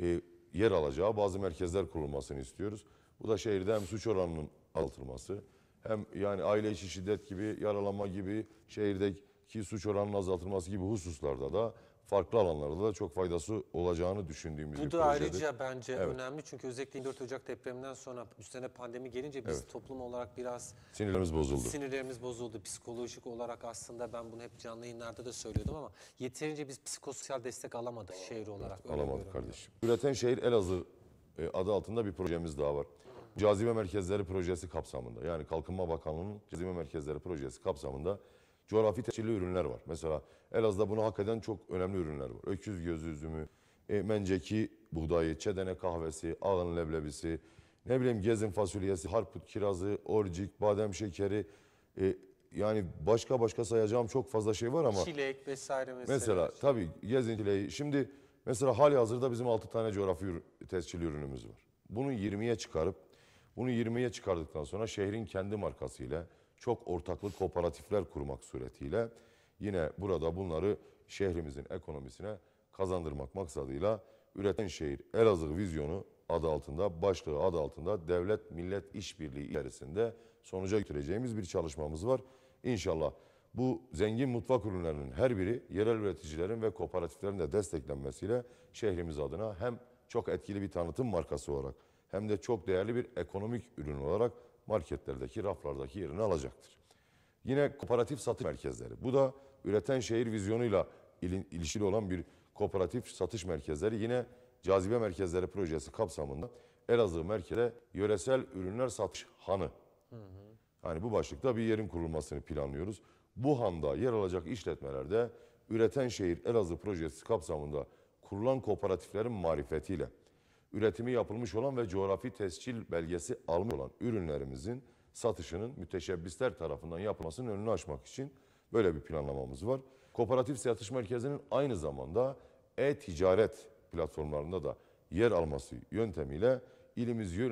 e, yer alacağı bazı merkezler kurulmasını istiyoruz. Bu da şehirde hem suç oranının azaltılması, hem yani aile içi şiddet gibi, yaralanma gibi, şehirdeki suç oranının azaltılması gibi hususlarda da farklı alanlarda da çok faydası olacağını düşündüğümüz bir projedir. Bu da ayrıca bence evet. önemli çünkü özellikle 24 Ocak depreminden sonra üstüne pandemi gelince biz evet. toplum olarak biraz sinirlerimiz bozuldu. Sinirlerimiz bozuldu. Psikolojik olarak aslında ben bunu hep canlı yayınlarda da söylüyordum ama yeterince biz psikososyal destek alamadık şehir olarak. Evet, alamadık görüyorum. kardeşim. Üreten şehir Elazığ e, adı altında bir projemiz daha var. Cazibe Merkezleri Projesi kapsamında yani Kalkınma Bakanlığı'nın Cazibe Merkezleri Projesi kapsamında coğrafi tescilli ürünler var. Mesela Elazığ'da bunu hak eden çok önemli ürünler var. Öküz gözü üzümü, e, menceki buğdayı, çedene kahvesi, ağın leblebisi, ne bileyim gezin fasulyesi, harput kirazı, orcik, badem şekeri, e, yani başka başka sayacağım çok fazla şey var ama. Çilek vesaire mesela. Mesela tabii gezin çileği. Şimdi mesela hali hazırda bizim 6 tane coğrafi tescilli ürünümüz var. Bunu 20'ye çıkarıp bunu 20'ye çıkardıktan sonra şehrin kendi markasıyla çok ortaklık kooperatifler kurmak suretiyle yine burada bunları şehrimizin ekonomisine kazandırmak maksadıyla Üreten Şehir Elazığ Vizyonu adı altında, başlığı adı altında devlet millet işbirliği içerisinde sonuca götüreceğimiz bir çalışmamız var. İnşallah bu zengin mutfak ürünlerinin her biri yerel üreticilerin ve kooperatiflerin de desteklenmesiyle şehrimiz adına hem çok etkili bir tanıtım markası olarak hem de çok değerli bir ekonomik ürün olarak marketlerdeki raflardaki yerini alacaktır. Yine kooperatif satış merkezleri. Bu da üreten şehir vizyonuyla ilişkili olan bir kooperatif satış merkezleri yine cazibe merkezleri projesi kapsamında Elazığ merkeze yöresel ürünler satış hanı. Hı Yani bu başlıkta bir yerin kurulmasını planlıyoruz. Bu handa yer alacak işletmelerde üreten şehir Elazığ projesi kapsamında kurulan kooperatiflerin marifetiyle üretimi yapılmış olan ve coğrafi tescil belgesi almış olan ürünlerimizin satışının müteşebbisler tarafından yapılmasının önünü açmak için böyle bir planlamamız var. Kooperatif Satış Merkezi'nin aynı zamanda e-ticaret platformlarında da yer alması yöntemiyle ilimiz e,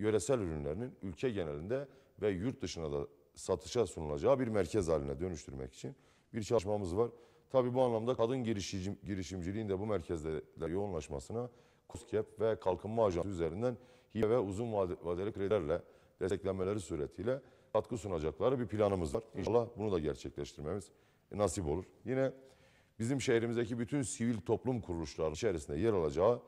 yöresel ürünlerinin ülke genelinde ve yurt dışına da satışa sunulacağı bir merkez haline dönüştürmek için bir çalışmamız var. Tabii bu anlamda kadın girişim, girişimciliğin de bu merkezde yoğunlaşmasına COSGAP ve Kalkınma Ajansı üzerinden hibe ve uzun vadeli kredilerle desteklenmeleri suretiyle katkı sunacakları bir planımız var. İnşallah bunu da gerçekleştirmemiz nasip olur. Yine bizim şehrimizdeki bütün sivil toplum kuruluşları içerisinde yer alacağı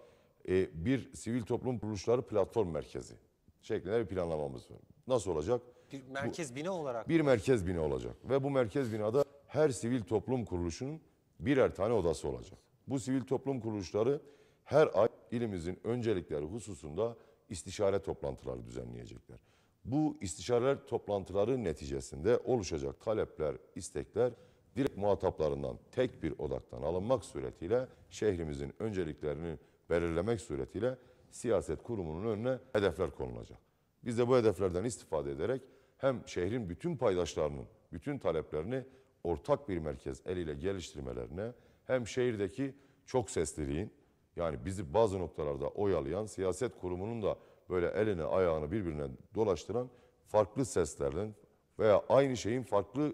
e, bir sivil toplum kuruluşları platform merkezi şeklinde bir planlamamız var. Nasıl olacak? Bir merkez bina olarak Bir merkez bina olacak ve bu merkez binada her sivil toplum kuruluşunun birer tane odası olacak. Bu sivil toplum kuruluşları her ay ilimizin öncelikleri hususunda istişare toplantıları düzenleyecekler. Bu istişareler toplantıları neticesinde oluşacak talepler, istekler direkt muhataplarından tek bir odaktan alınmak suretiyle şehrimizin önceliklerini belirlemek suretiyle siyaset kurumunun önüne hedefler konulacak. Biz de bu hedeflerden istifade ederek hem şehrin bütün paydaşlarının bütün taleplerini ortak bir merkez eliyle geliştirmelerine hem şehirdeki çok sesliliğin yani bizi bazı noktalarda oyalayan, siyaset kurumunun da böyle eline ayağını birbirine dolaştıran farklı seslerden veya aynı şeyin farklı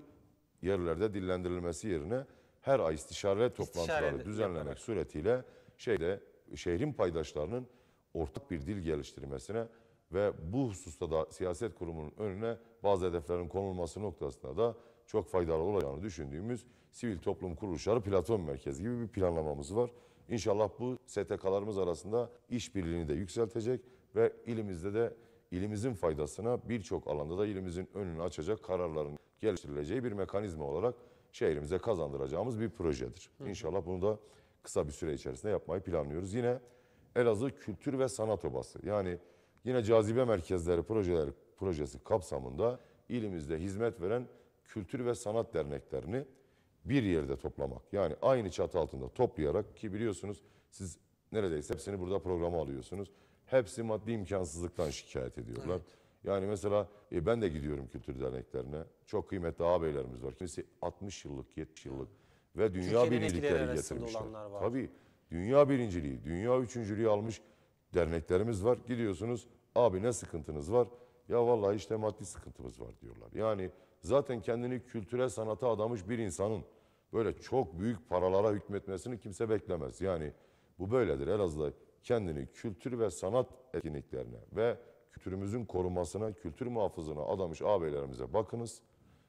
yerlerde dillendirilmesi yerine her ay istişare toplantıları istişare düzenlemek yaparak. suretiyle şeyde şehrin paydaşlarının ortak bir dil geliştirmesine ve bu hususta da siyaset kurumunun önüne bazı hedeflerin konulması noktasında da çok faydalı olacağını düşündüğümüz sivil toplum kuruluşları platon merkezi gibi bir planlamamız var. İnşallah bu STK'larımız arasında işbirliğini de yükseltecek ve ilimizde de ilimizin faydasına birçok alanda da ilimizin önünü açacak kararların geliştirileceği bir mekanizma olarak şehrimize kazandıracağımız bir projedir. İnşallah bunu da kısa bir süre içerisinde yapmayı planlıyoruz. Yine Elazığ Kültür ve Sanat Obası yani yine cazibe merkezleri projeleri projesi kapsamında ilimizde hizmet veren kültür ve sanat derneklerini bir yerde toplamak. Yani aynı çatı altında toplayarak ki biliyorsunuz siz neredeyse hepsini burada programa alıyorsunuz. Hepsi maddi imkansızlıktan şikayet ediyorlar. Evet. Yani mesela e, ben de gidiyorum kültür derneklerine. Çok kıymetli ağabeylerimiz var. Kimisi 60 yıllık, 70 yıllık ve dünya Türkiye'nin birincilikleri getirmişler. Tabii dünya birinciliği, dünya üçüncülüğü almış derneklerimiz var. Gidiyorsunuz abi ne sıkıntınız var? Ya vallahi işte maddi sıkıntımız var diyorlar. Yani zaten kendini kültüre sanata adamış bir insanın böyle çok büyük paralara hükmetmesini kimse beklemez. Yani bu böyledir. Elazığ'da kendini kültür ve sanat etkinliklerine ve kültürümüzün korunmasına, kültür muhafızına adamış ağabeylerimize bakınız.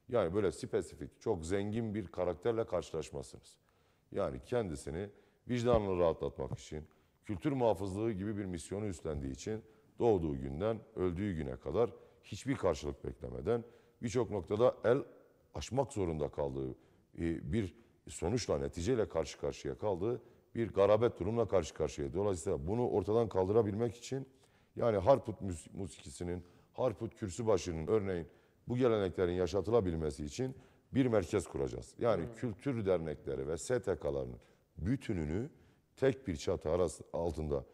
Yani böyle spesifik, çok zengin bir karakterle karşılaşmazsınız. Yani kendisini vicdanını rahatlatmak için, kültür muhafızlığı gibi bir misyonu üstlendiği için doğduğu günden öldüğü güne kadar hiçbir karşılık beklemeden birçok noktada el açmak zorunda kaldığı e, bir sonuçla neticeyle karşı karşıya kaldığı bir garabet durumla karşı karşıya. Dolayısıyla bunu ortadan kaldırabilmek için yani Harput musikisinin, Harput kürsü başının örneğin bu geleneklerin yaşatılabilmesi için bir merkez kuracağız. Yani hmm. kültür dernekleri ve STK'ların bütününü tek bir çatı arası altında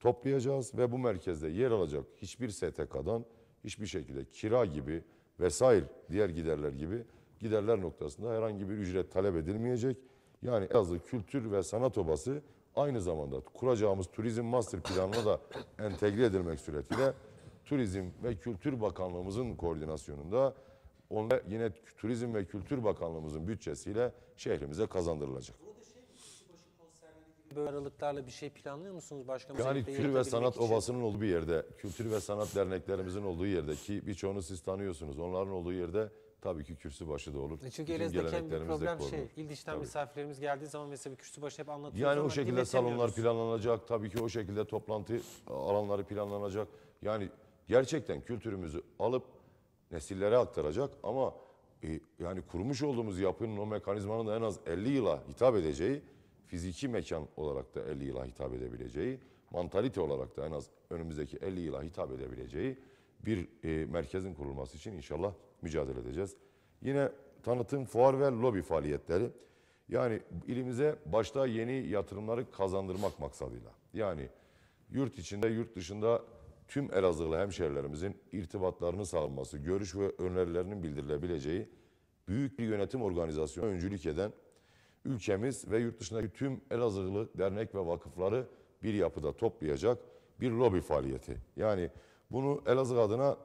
toplayacağız ve bu merkezde yer alacak hiçbir STK'dan hiçbir şekilde kira gibi vesaire diğer giderler gibi giderler noktasında herhangi bir ücret talep edilmeyecek. Yani Elazığ Kültür ve Sanat Obası aynı zamanda kuracağımız turizm master planına da entegre edilmek suretiyle Turizm ve Kültür Bakanlığımızın koordinasyonunda onda yine Turizm ve Kültür Bakanlığımızın bütçesiyle şehrimize kazandırılacak. Böyle aralıklarla bir şey planlıyor musunuz başkanım? Yani Kültür ve Sanat için? Obası'nın olduğu bir yerde, Kültür ve Sanat Derneklerimizin olduğu yerde ki birçoğunu siz tanıyorsunuz. Onların olduğu yerde tabii ki kürsü başı da olur. E, çünkü Elazığ'daki en büyük problem şey, il dışından tabii. misafirlerimiz geldiği zaman mesela bir kürsü başı hep anlatıyoruz Yani o şekilde salonlar planlanacak, tabii ki o şekilde toplantı alanları planlanacak. Yani gerçekten kültürümüzü alıp nesillere aktaracak ama e, yani kurmuş olduğumuz yapının o mekanizmanın da en az 50 yıla hitap edeceği fiziki mekan olarak da 50 yıla hitap edebileceği, mantalite olarak da en az önümüzdeki 50 yıla hitap edebileceği bir e, merkezin kurulması için inşallah mücadele edeceğiz. Yine tanıtım, fuar ve lobi faaliyetleri. Yani ilimize başta yeni yatırımları kazandırmak maksadıyla. Yani yurt içinde, yurt dışında tüm Elazığlı hemşerilerimizin irtibatlarını sağlaması, görüş ve önerilerinin bildirilebileceği büyük bir yönetim organizasyonu öncülük eden ülkemiz ve yurt dışındaki tüm Elazığlı dernek ve vakıfları bir yapıda toplayacak bir lobi faaliyeti. Yani bunu Elazığ adına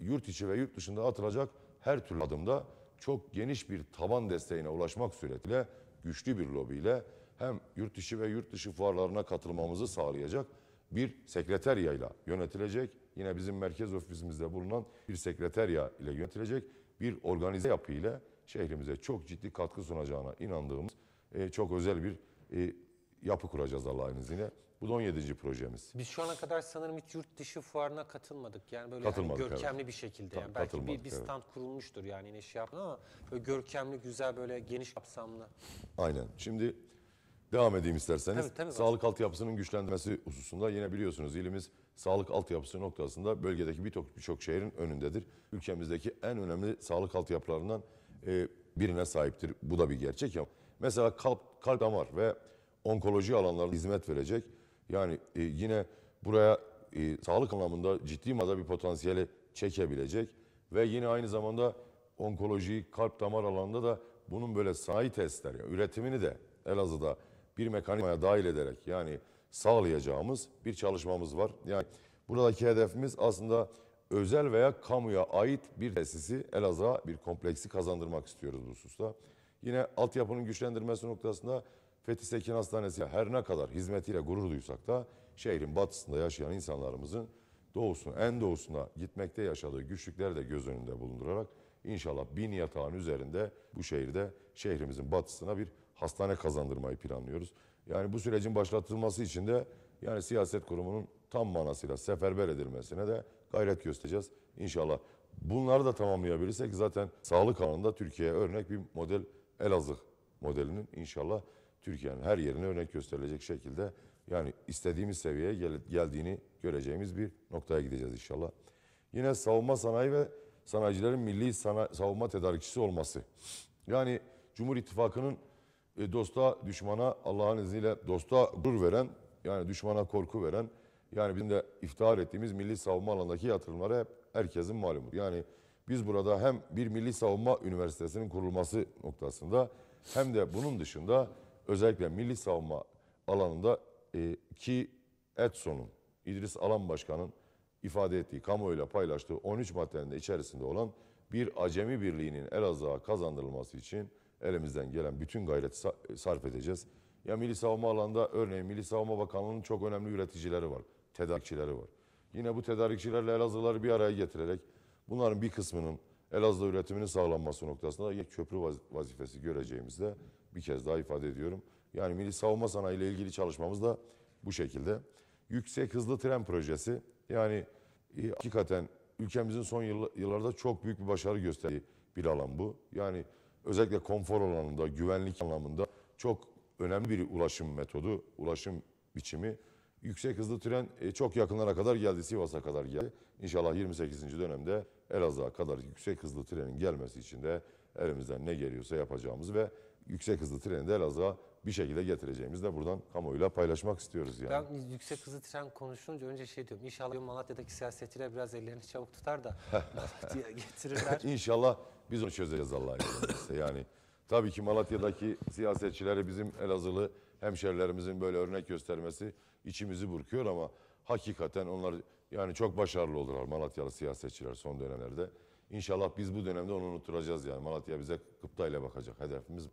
yurt içi ve yurt dışında atılacak her türlü adımda çok geniş bir taban desteğine ulaşmak suretiyle güçlü bir lobiyle hem yurt içi ve yurt dışı fuarlarına katılmamızı sağlayacak bir ile yönetilecek. Yine bizim merkez ofisimizde bulunan bir sekreterya ile yönetilecek bir organize yapı ile şehrimize çok ciddi katkı sunacağına inandığımız e, çok özel bir e, yapı kuracağız Allah'ın izniyle. Bu da 17. projemiz. Biz şu ana kadar sanırım hiç yurt dışı fuarına katılmadık. Yani böyle hani katılmadık, hani görkemli evet. bir şekilde. Yani belki bir, bir stand evet. kurulmuştur yani yine şey yapın ama böyle görkemli, güzel böyle geniş kapsamlı. Aynen. Şimdi devam edeyim isterseniz. Tabii, tabii, sağlık başka. altyapısının güçlendirmesi hususunda yine biliyorsunuz ilimiz sağlık altyapısı noktasında bölgedeki birçok birçok şehrin önündedir. Ülkemizdeki en önemli sağlık altyapılarından e, birine sahiptir. Bu da bir gerçek ya. Mesela kalp, kalp damar ve onkoloji alanlarına hizmet verecek. Yani e, yine buraya e, sağlık anlamında ciddi manada bir potansiyeli çekebilecek ve yine aynı zamanda onkoloji, kalp damar alanında da bunun böyle sahi testler, yani üretimini de Elazığ'da bir mekanizmaya dahil ederek yani sağlayacağımız bir çalışmamız var. Yani buradaki hedefimiz aslında özel veya kamuya ait bir tesisi Elazığ'a bir kompleksi kazandırmak istiyoruz bu hususta. Yine altyapının güçlendirmesi noktasında Fethi Sekin Hastanesi her ne kadar hizmetiyle gurur duysak da şehrin batısında yaşayan insanlarımızın doğusuna, en doğusuna gitmekte yaşadığı güçlükleri de göz önünde bulundurarak inşallah bin yatağın üzerinde bu şehirde şehrimizin batısına bir hastane kazandırmayı planlıyoruz. Yani bu sürecin başlatılması için de yani siyaset kurumunun tam manasıyla seferber edilmesine de gayret göstereceğiz İnşallah Bunları da tamamlayabilirsek zaten sağlık alanında Türkiye'ye örnek bir model Elazığ modelinin inşallah Türkiye'nin her yerine örnek gösterilecek şekilde yani istediğimiz seviyeye gel geldiğini göreceğimiz bir noktaya gideceğiz inşallah. Yine savunma sanayi ve sanayicilerin milli sana savunma tedarikçisi olması. Yani Cumhur İttifakı'nın e, dosta, düşmana Allah'ın izniyle dosta gurur veren, yani düşmana korku veren, yani bizim de iftihar ettiğimiz milli savunma alanındaki yatırımları hep herkesin malumu. Yani biz burada hem bir milli savunma üniversitesinin kurulması noktasında hem de bunun dışında özellikle milli savunma alanında e, ki Edson'un, İdris Alan Başkan'ın ifade ettiği, kamuoyuyla paylaştığı 13 maddenin de içerisinde olan bir acemi birliğinin Elazığ'a kazandırılması için elimizden gelen bütün gayreti sarf edeceğiz. Ya Milli Savunma alanında örneğin Milli Savunma Bakanlığı'nın çok önemli üreticileri var tedarikçileri var. Yine bu tedarikçilerle Elazığları bir araya getirerek bunların bir kısmının Elazığ üretiminin sağlanması noktasında ilk köprü vazifesi göreceğimizde bir kez daha ifade ediyorum. Yani milli savunma sanayi ile ilgili çalışmamız da bu şekilde. Yüksek hızlı tren projesi yani e, hakikaten ülkemizin son yıllarda çok büyük bir başarı gösterdiği bir alan bu. Yani özellikle konfor alanında, güvenlik anlamında çok önemli bir ulaşım metodu, ulaşım biçimi. Yüksek hızlı tren e, çok yakınlara kadar geldi, Sivas'a kadar geldi. İnşallah 28. dönemde Elazığ'a kadar yüksek hızlı trenin gelmesi için de elimizden ne geliyorsa yapacağımız ve yüksek hızlı treni de Elazığ'a bir şekilde getireceğimizi de buradan kamuoyuyla paylaşmak istiyoruz yani. Ben yüksek hızlı tren konuşunca önce şey diyorum. İnşallah Malatya'daki siyasetçiler biraz ellerini çabuk tutar da Malatya'ya getirirler. İnşallah biz onu çözeceğiz Allah'ın izniyle. yani tabii ki Malatya'daki siyasetçileri bizim Elazığlı hemşerilerimizin böyle örnek göstermesi içimizi burkuyor ama hakikaten onlar yani çok başarılı oldular Malatyalı siyasetçiler son dönemlerde. İnşallah biz bu dönemde onu unutturacağız yani. Malatya bize kıptayla bakacak hedefimiz.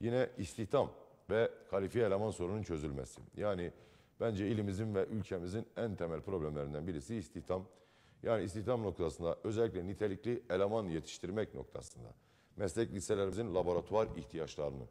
Yine istihdam ve kalifiye eleman sorunun çözülmesi. Yani bence ilimizin ve ülkemizin en temel problemlerinden birisi istihdam. Yani istihdam noktasında özellikle nitelikli eleman yetiştirmek noktasında meslek liselerimizin laboratuvar ihtiyaçlarını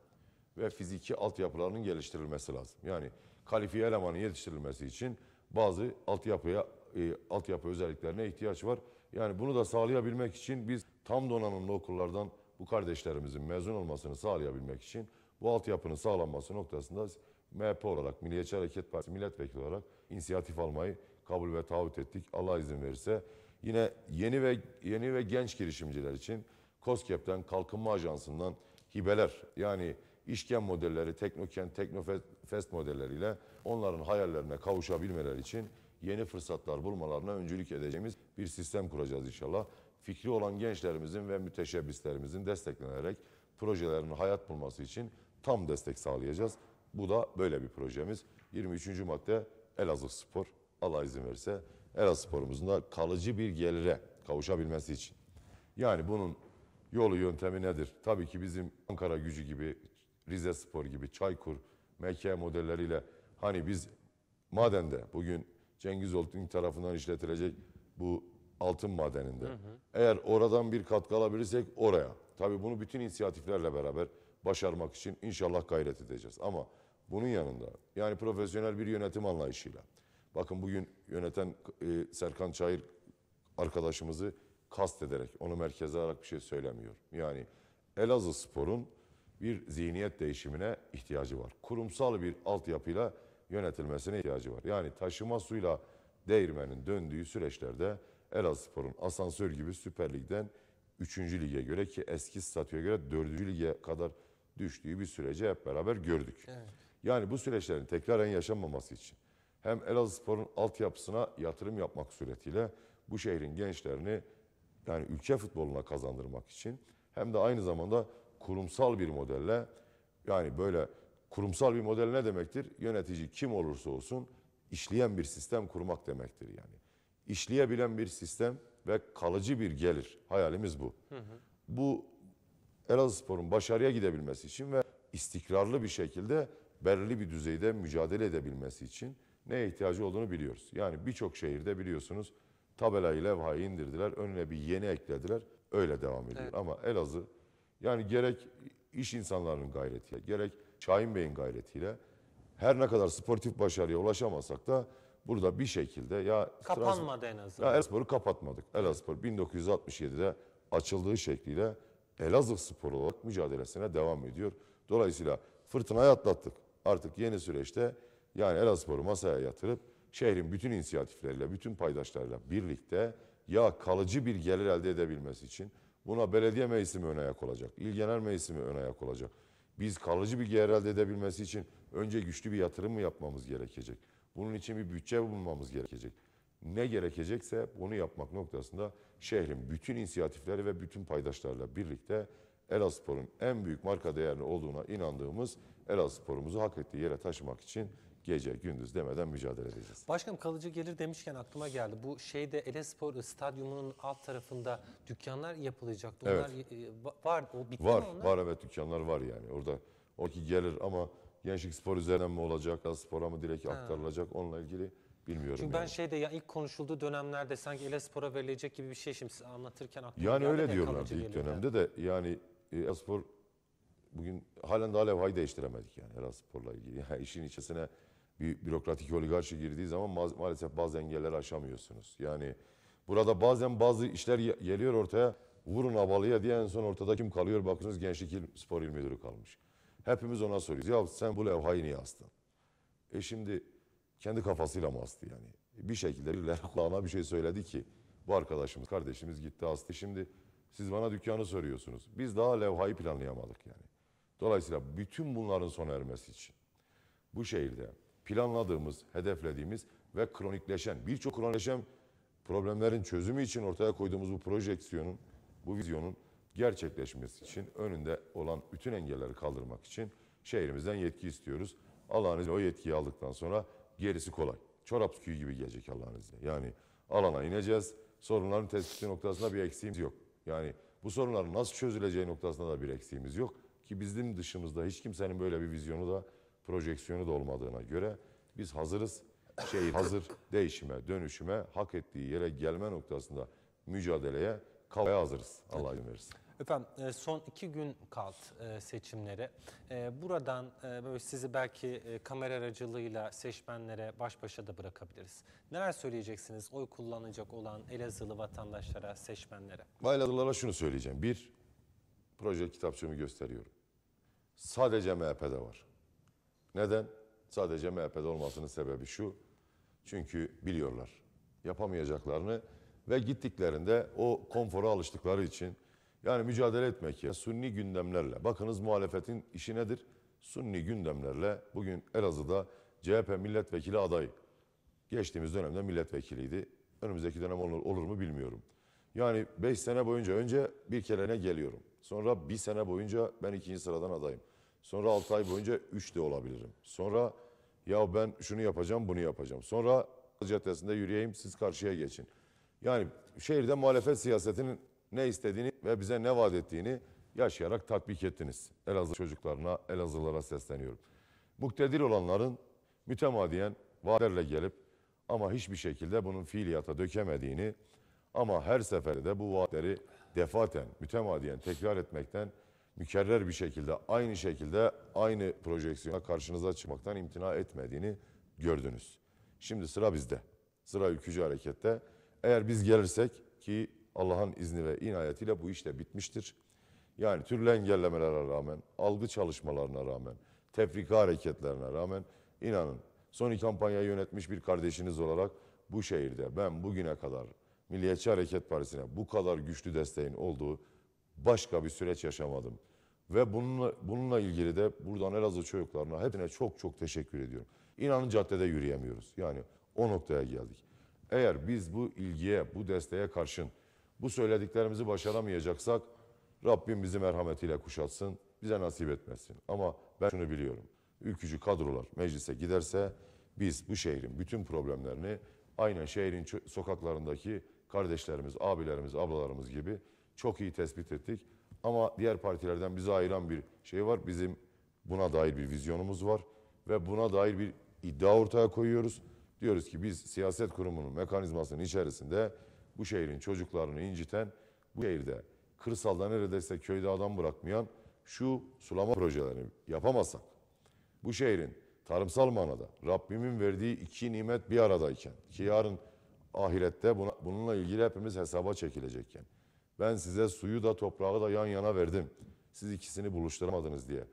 ve fiziki altyapılarının geliştirilmesi lazım. Yani kalifiye elemanın yetiştirilmesi için bazı altyapıya e, altyapı özelliklerine ihtiyaç var. Yani bunu da sağlayabilmek için biz tam donanımlı okullardan bu kardeşlerimizin mezun olmasını sağlayabilmek için bu altyapının sağlanması noktasında MHP olarak, Milliyetçi Hareket Partisi milletvekili olarak inisiyatif almayı kabul ve taahhüt ettik. Allah izin verirse yine yeni ve yeni ve genç girişimciler için KOSGEB'den, Kalkınma Ajansı'ndan hibeler yani işgen modelleri, Teknokent, Teknofest Fest modelleriyle onların hayallerine kavuşabilmeler için yeni fırsatlar bulmalarına öncülük edeceğimiz bir sistem kuracağız inşallah. Fikri olan gençlerimizin ve müteşebbislerimizin desteklenerek projelerinin hayat bulması için tam destek sağlayacağız. Bu da böyle bir projemiz. 23. madde Elazığ Spor. Allah izin verirse Elazığ Spor'umuzun da kalıcı bir gelire kavuşabilmesi için. Yani bunun yolu yöntemi nedir? Tabii ki bizim Ankara gücü gibi, Rize Spor gibi, Çaykur Mekke modelleriyle hani biz madende bugün Cengiz Oltun tarafından işletilecek bu altın madeninde. Hı hı. Eğer oradan bir katkı alabilirsek oraya. tabi bunu bütün inisiyatiflerle beraber başarmak için inşallah gayret edeceğiz. Ama bunun yanında yani profesyonel bir yönetim anlayışıyla. Bakın bugün yöneten e, Serkan Çayır arkadaşımızı kast ederek onu merkeze alarak bir şey söylemiyor. Yani Elazığ Spor'un bir zihniyet değişimine ihtiyacı var. Kurumsal bir altyapıyla yönetilmesine ihtiyacı var. Yani taşıma suyla değirmenin döndüğü süreçlerde Elazığspor'un asansör gibi Süper Lig'den 3. lige göre ki eski statüye göre 4. lige kadar düştüğü bir süreci hep beraber gördük. Evet. Yani bu süreçlerin tekraren yaşanmaması için hem Elazığspor'un altyapısına yatırım yapmak suretiyle bu şehrin gençlerini yani ülke futboluna kazandırmak için hem de aynı zamanda kurumsal bir modelle yani böyle kurumsal bir model ne demektir? Yönetici kim olursa olsun işleyen bir sistem kurmak demektir yani. İşleyebilen bir sistem ve kalıcı bir gelir. Hayalimiz bu. Hı hı. Bu Elazığ Spor'un başarıya gidebilmesi için ve istikrarlı bir şekilde belirli bir düzeyde mücadele edebilmesi için neye ihtiyacı olduğunu biliyoruz. Yani birçok şehirde biliyorsunuz tabelayı levhayı indirdiler. Önüne bir yeni eklediler. Öyle devam ediyor. Evet. Ama Elazığ yani gerek iş insanlarının gayretiyle, gerek Şahin Bey'in gayretiyle her ne kadar sportif başarıya ulaşamasak da burada bir şekilde ya kapanmadı en azından. Ya Elazığ'ı kapatmadık. Elazığspor 1967'de açıldığı şekliyle Elazığ Spor olarak mücadelesine devam ediyor. Dolayısıyla fırtınayı atlattık. Artık yeni süreçte yani Elazığspor'u masaya yatırıp şehrin bütün inisiyatifleriyle, bütün paydaşlarıyla birlikte ya kalıcı bir gelir elde edebilmesi için Buna belediye meclisi mi ön ayak olacak? İl genel meclisi mi ön ayak olacak? Biz kalıcı bir yer elde edebilmesi için önce güçlü bir yatırım mı yapmamız gerekecek? Bunun için bir bütçe bulmamız gerekecek. Ne gerekecekse onu yapmak noktasında şehrin bütün inisiyatifleri ve bütün paydaşlarla birlikte Elazığspor'un en büyük marka değerli olduğuna inandığımız Elazığspor'umuzu hak ettiği yere taşımak için gece gündüz demeden mücadele edeceğiz. Başkanım kalıcı gelir demişken aklıma geldi. Bu şeyde Elespor stadyumunun alt tarafında dükkanlar yapılacaktı. Onlar evet. e, var o bitti var, mi onlar? Var evet dükkanlar var yani. Orada o ki gelir ama gençlik spor üzerinden mi olacak, az spora mı direkt ha. aktarılacak onunla ilgili bilmiyorum. Çünkü yani. ben şeyde ya ilk konuşulduğu dönemlerde sanki Elespor'a verilecek gibi bir şey şimdi siz anlatırken aklıma Yani öyle diyorlardı ilk dönemde de yani e, Elespor bugün halen daha levhayı değiştiremedik yani Elspor'la ilgili. Yani işin içerisine bir bürokratik oligarşi girdiği zaman ma maalesef bazı engelleri aşamıyorsunuz. Yani burada bazen bazı işler geliyor ortaya. Vurun abalıya diye en son ortada kim kalıyor? Bakınız Gençlik İl, Spor il Müdürü kalmış. Hepimiz ona soruyoruz. Ya sen bu levhayı niye astın? E şimdi kendi kafasıyla mı astı yani? Bir şekilde birileri kulağına bir şey söyledi ki bu arkadaşımız, kardeşimiz gitti astı. Şimdi siz bana dükkanı soruyorsunuz. Biz daha levhayı planlayamadık yani. Dolayısıyla bütün bunların sona ermesi için bu şehirde planladığımız, hedeflediğimiz ve kronikleşen, birçok kronikleşen problemlerin çözümü için ortaya koyduğumuz bu projeksiyonun, bu vizyonun gerçekleşmesi için önünde olan bütün engelleri kaldırmak için şehrimizden yetki istiyoruz. Allah'ın o yetkiyi aldıktan sonra gerisi kolay. Çorap suyu gibi gelecek Allah'ın izniyle. Yani alana ineceğiz. Sorunların tespiti noktasında bir eksiğimiz yok. Yani bu sorunların nasıl çözüleceği noktasında da bir eksiğimiz yok. Ki bizim dışımızda hiç kimsenin böyle bir vizyonu da projeksiyonu da olmadığına göre biz hazırız. şey hazır değişime, dönüşüme, hak ettiği yere gelme noktasında mücadeleye kalmaya hazırız. Allah izin verirse. Efendim e, son iki gün kalt e, seçimlere. E, buradan böyle sizi belki kamera aracılığıyla seçmenlere baş başa da bırakabiliriz. Neler söyleyeceksiniz oy kullanacak olan Elazığlı vatandaşlara, seçmenlere? Elazığlılara şunu söyleyeceğim. Bir, proje kitapçığımı gösteriyorum. Sadece MHP'de var. Neden? Sadece MHP'de olmasının sebebi şu. Çünkü biliyorlar yapamayacaklarını ve gittiklerinde o konfora alıştıkları için yani mücadele etmek ya sunni gündemlerle. Bakınız muhalefetin işi nedir? Sunni gündemlerle bugün Elazığ'da CHP milletvekili adayı. Geçtiğimiz dönemde milletvekiliydi. Önümüzdeki dönem olur, olur mu bilmiyorum. Yani 5 sene boyunca önce bir kere ne geliyorum. Sonra bir sene boyunca ben ikinci sıradan adayım. Sonra 6 ay boyunca 3 de olabilirim. Sonra ya ben şunu yapacağım, bunu yapacağım. Sonra caddesinde yürüyeyim, siz karşıya geçin. Yani şehirde muhalefet siyasetinin ne istediğini ve bize ne vaat ettiğini yaşayarak tatbik ettiniz. Elazığ çocuklarına, Elazığlara sesleniyorum. Muktedir olanların mütemadiyen vaatlerle gelip ama hiçbir şekilde bunun fiiliyata dökemediğini ama her seferde bu vaatleri defaten, mütemadiyen tekrar etmekten mükerrer bir şekilde aynı şekilde aynı projeksiyona karşınıza çıkmaktan imtina etmediğini gördünüz. Şimdi sıra bizde. Sıra ülkücü harekette. Eğer biz gelirsek ki Allah'ın izni ve inayetiyle bu iş de bitmiştir. Yani türlü engellemelere rağmen, algı çalışmalarına rağmen, tefrika hareketlerine rağmen inanın Sony kampanyayı yönetmiş bir kardeşiniz olarak bu şehirde ben bugüne kadar Milliyetçi Hareket Partisi'ne bu kadar güçlü desteğin olduğu başka bir süreç yaşamadım. Ve bununla, bununla ilgili de buradan Elazığ çocuklarına hepsine çok çok teşekkür ediyorum. İnanın caddede yürüyemiyoruz. Yani o noktaya geldik. Eğer biz bu ilgiye, bu desteğe karşın bu söylediklerimizi başaramayacaksak Rabbim bizi merhametiyle kuşatsın, bize nasip etmesin. Ama ben şunu biliyorum. Ülkücü kadrolar meclise giderse biz bu şehrin bütün problemlerini aynen şehrin sokaklarındaki kardeşlerimiz, abilerimiz, ablalarımız gibi çok iyi tespit ettik. Ama diğer partilerden bizi ayıran bir şey var. Bizim buna dair bir vizyonumuz var ve buna dair bir iddia ortaya koyuyoruz. Diyoruz ki biz siyaset kurumunun mekanizmasının içerisinde bu şehrin çocuklarını inciten, bu şehirde kırsalda neredeyse köyde adam bırakmayan şu sulama projelerini yapamazsak, bu şehrin tarımsal manada Rabbimin verdiği iki nimet bir aradayken ki yarın ahirette buna, bununla ilgili hepimiz hesaba çekilecekken ben size suyu da toprağı da yan yana verdim. Siz ikisini buluşturamadınız diye.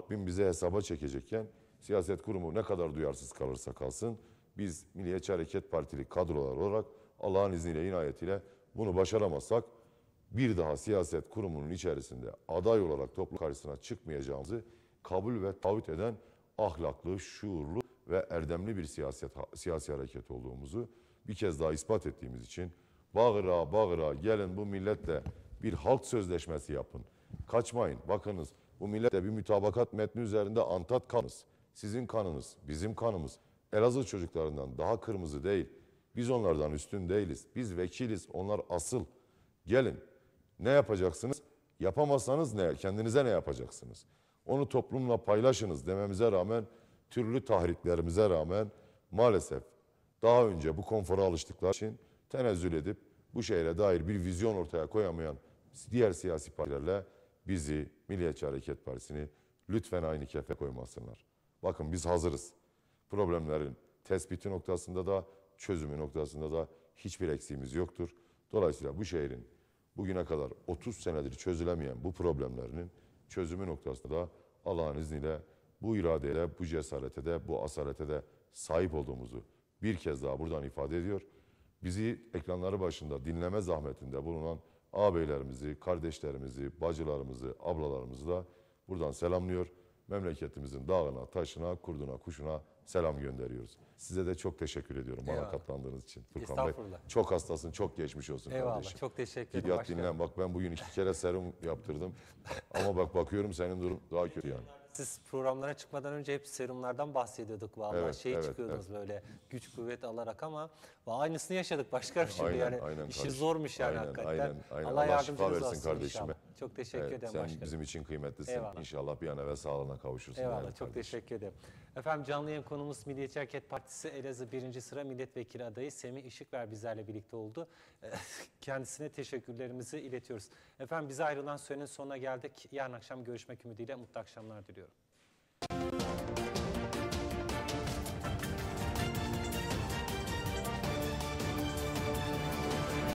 Rabbim bize hesaba çekecekken siyaset kurumu ne kadar duyarsız kalırsa kalsın biz Milliyetçi Hareket Partili kadrolar olarak Allah'ın izniyle inayetiyle bunu başaramazsak bir daha siyaset kurumunun içerisinde aday olarak toplum karşısına çıkmayacağımızı kabul ve taahhüt eden ahlaklı, şuurlu ve erdemli bir siyaset siyasi hareket olduğumuzu bir kez daha ispat ettiğimiz için Bağıra bağıra gelin bu milletle bir halk sözleşmesi yapın. Kaçmayın. Bakınız bu milletle bir mütabakat metni üzerinde antat kanınız, Sizin kanınız, bizim kanımız. Elazığ çocuklarından daha kırmızı değil. Biz onlardan üstün değiliz. Biz vekiliz. Onlar asıl. Gelin. Ne yapacaksınız? Yapamazsanız ne? Kendinize ne yapacaksınız? Onu toplumla paylaşınız dememize rağmen, türlü tahriklerimize rağmen maalesef daha önce bu konfora alıştıkları için tenezzül edip bu şehre dair bir vizyon ortaya koyamayan diğer siyasi partilerle bizi Milliyetçi Hareket Partisi'ni lütfen aynı kefe koymasınlar. Bakın biz hazırız. Problemlerin tespiti noktasında da çözümü noktasında da hiçbir eksiğimiz yoktur. Dolayısıyla bu şehrin bugüne kadar 30 senedir çözülemeyen bu problemlerinin çözümü noktasında da Allah'ın izniyle bu iradeyle, bu cesarete de, bu asarete de sahip olduğumuzu bir kez daha buradan ifade ediyor bizi ekranları başında dinleme zahmetinde bulunan ağabeylerimizi, kardeşlerimizi, bacılarımızı, ablalarımızı da buradan selamlıyor. Memleketimizin dağına, taşına, kurduna, kuşuna selam gönderiyoruz. Size de çok teşekkür ediyorum Eyvallah. bana katlandığınız için. Furkan Bey. Çok hastasın, çok geçmiş olsun Eyvallah, kardeşim. çok teşekkür ederim. Git dinlen. Bak ben bugün iki kere serum yaptırdım. Ama bak bakıyorum senin durum daha kötü yani siz programlara çıkmadan önce hep serumlardan bahsediyorduk vallahi evet, şey evet, çıkıyordunuz evet. böyle güç kuvvet alarak ama aynısını yaşadık başkanım şimdi şey aynen, yani aynen, işi kardeşim. zormuş yani aynen, hakikaten. Aynen, aynen. Allah, Allah yardımcınız olsun kardeşime. inşallah. Çok teşekkür evet, ederim sen başkanım. bizim için kıymetlisin. Eyvallah. İnşallah bir an evvel sağlığına kavuşursun. Eyvallah. Çok kardeşim. teşekkür ederim. Efendim canlı yayın konumuz Milliyetçi Hareket Partisi Elazığ 1. sıra milletvekili adayı Semih Işıkver bizlerle birlikte oldu. Ee, kendisine teşekkürlerimizi iletiyoruz. Efendim bize ayrılan sürenin sonuna geldik. Yarın akşam görüşmek ümidiyle mutlu akşamlar diliyorum.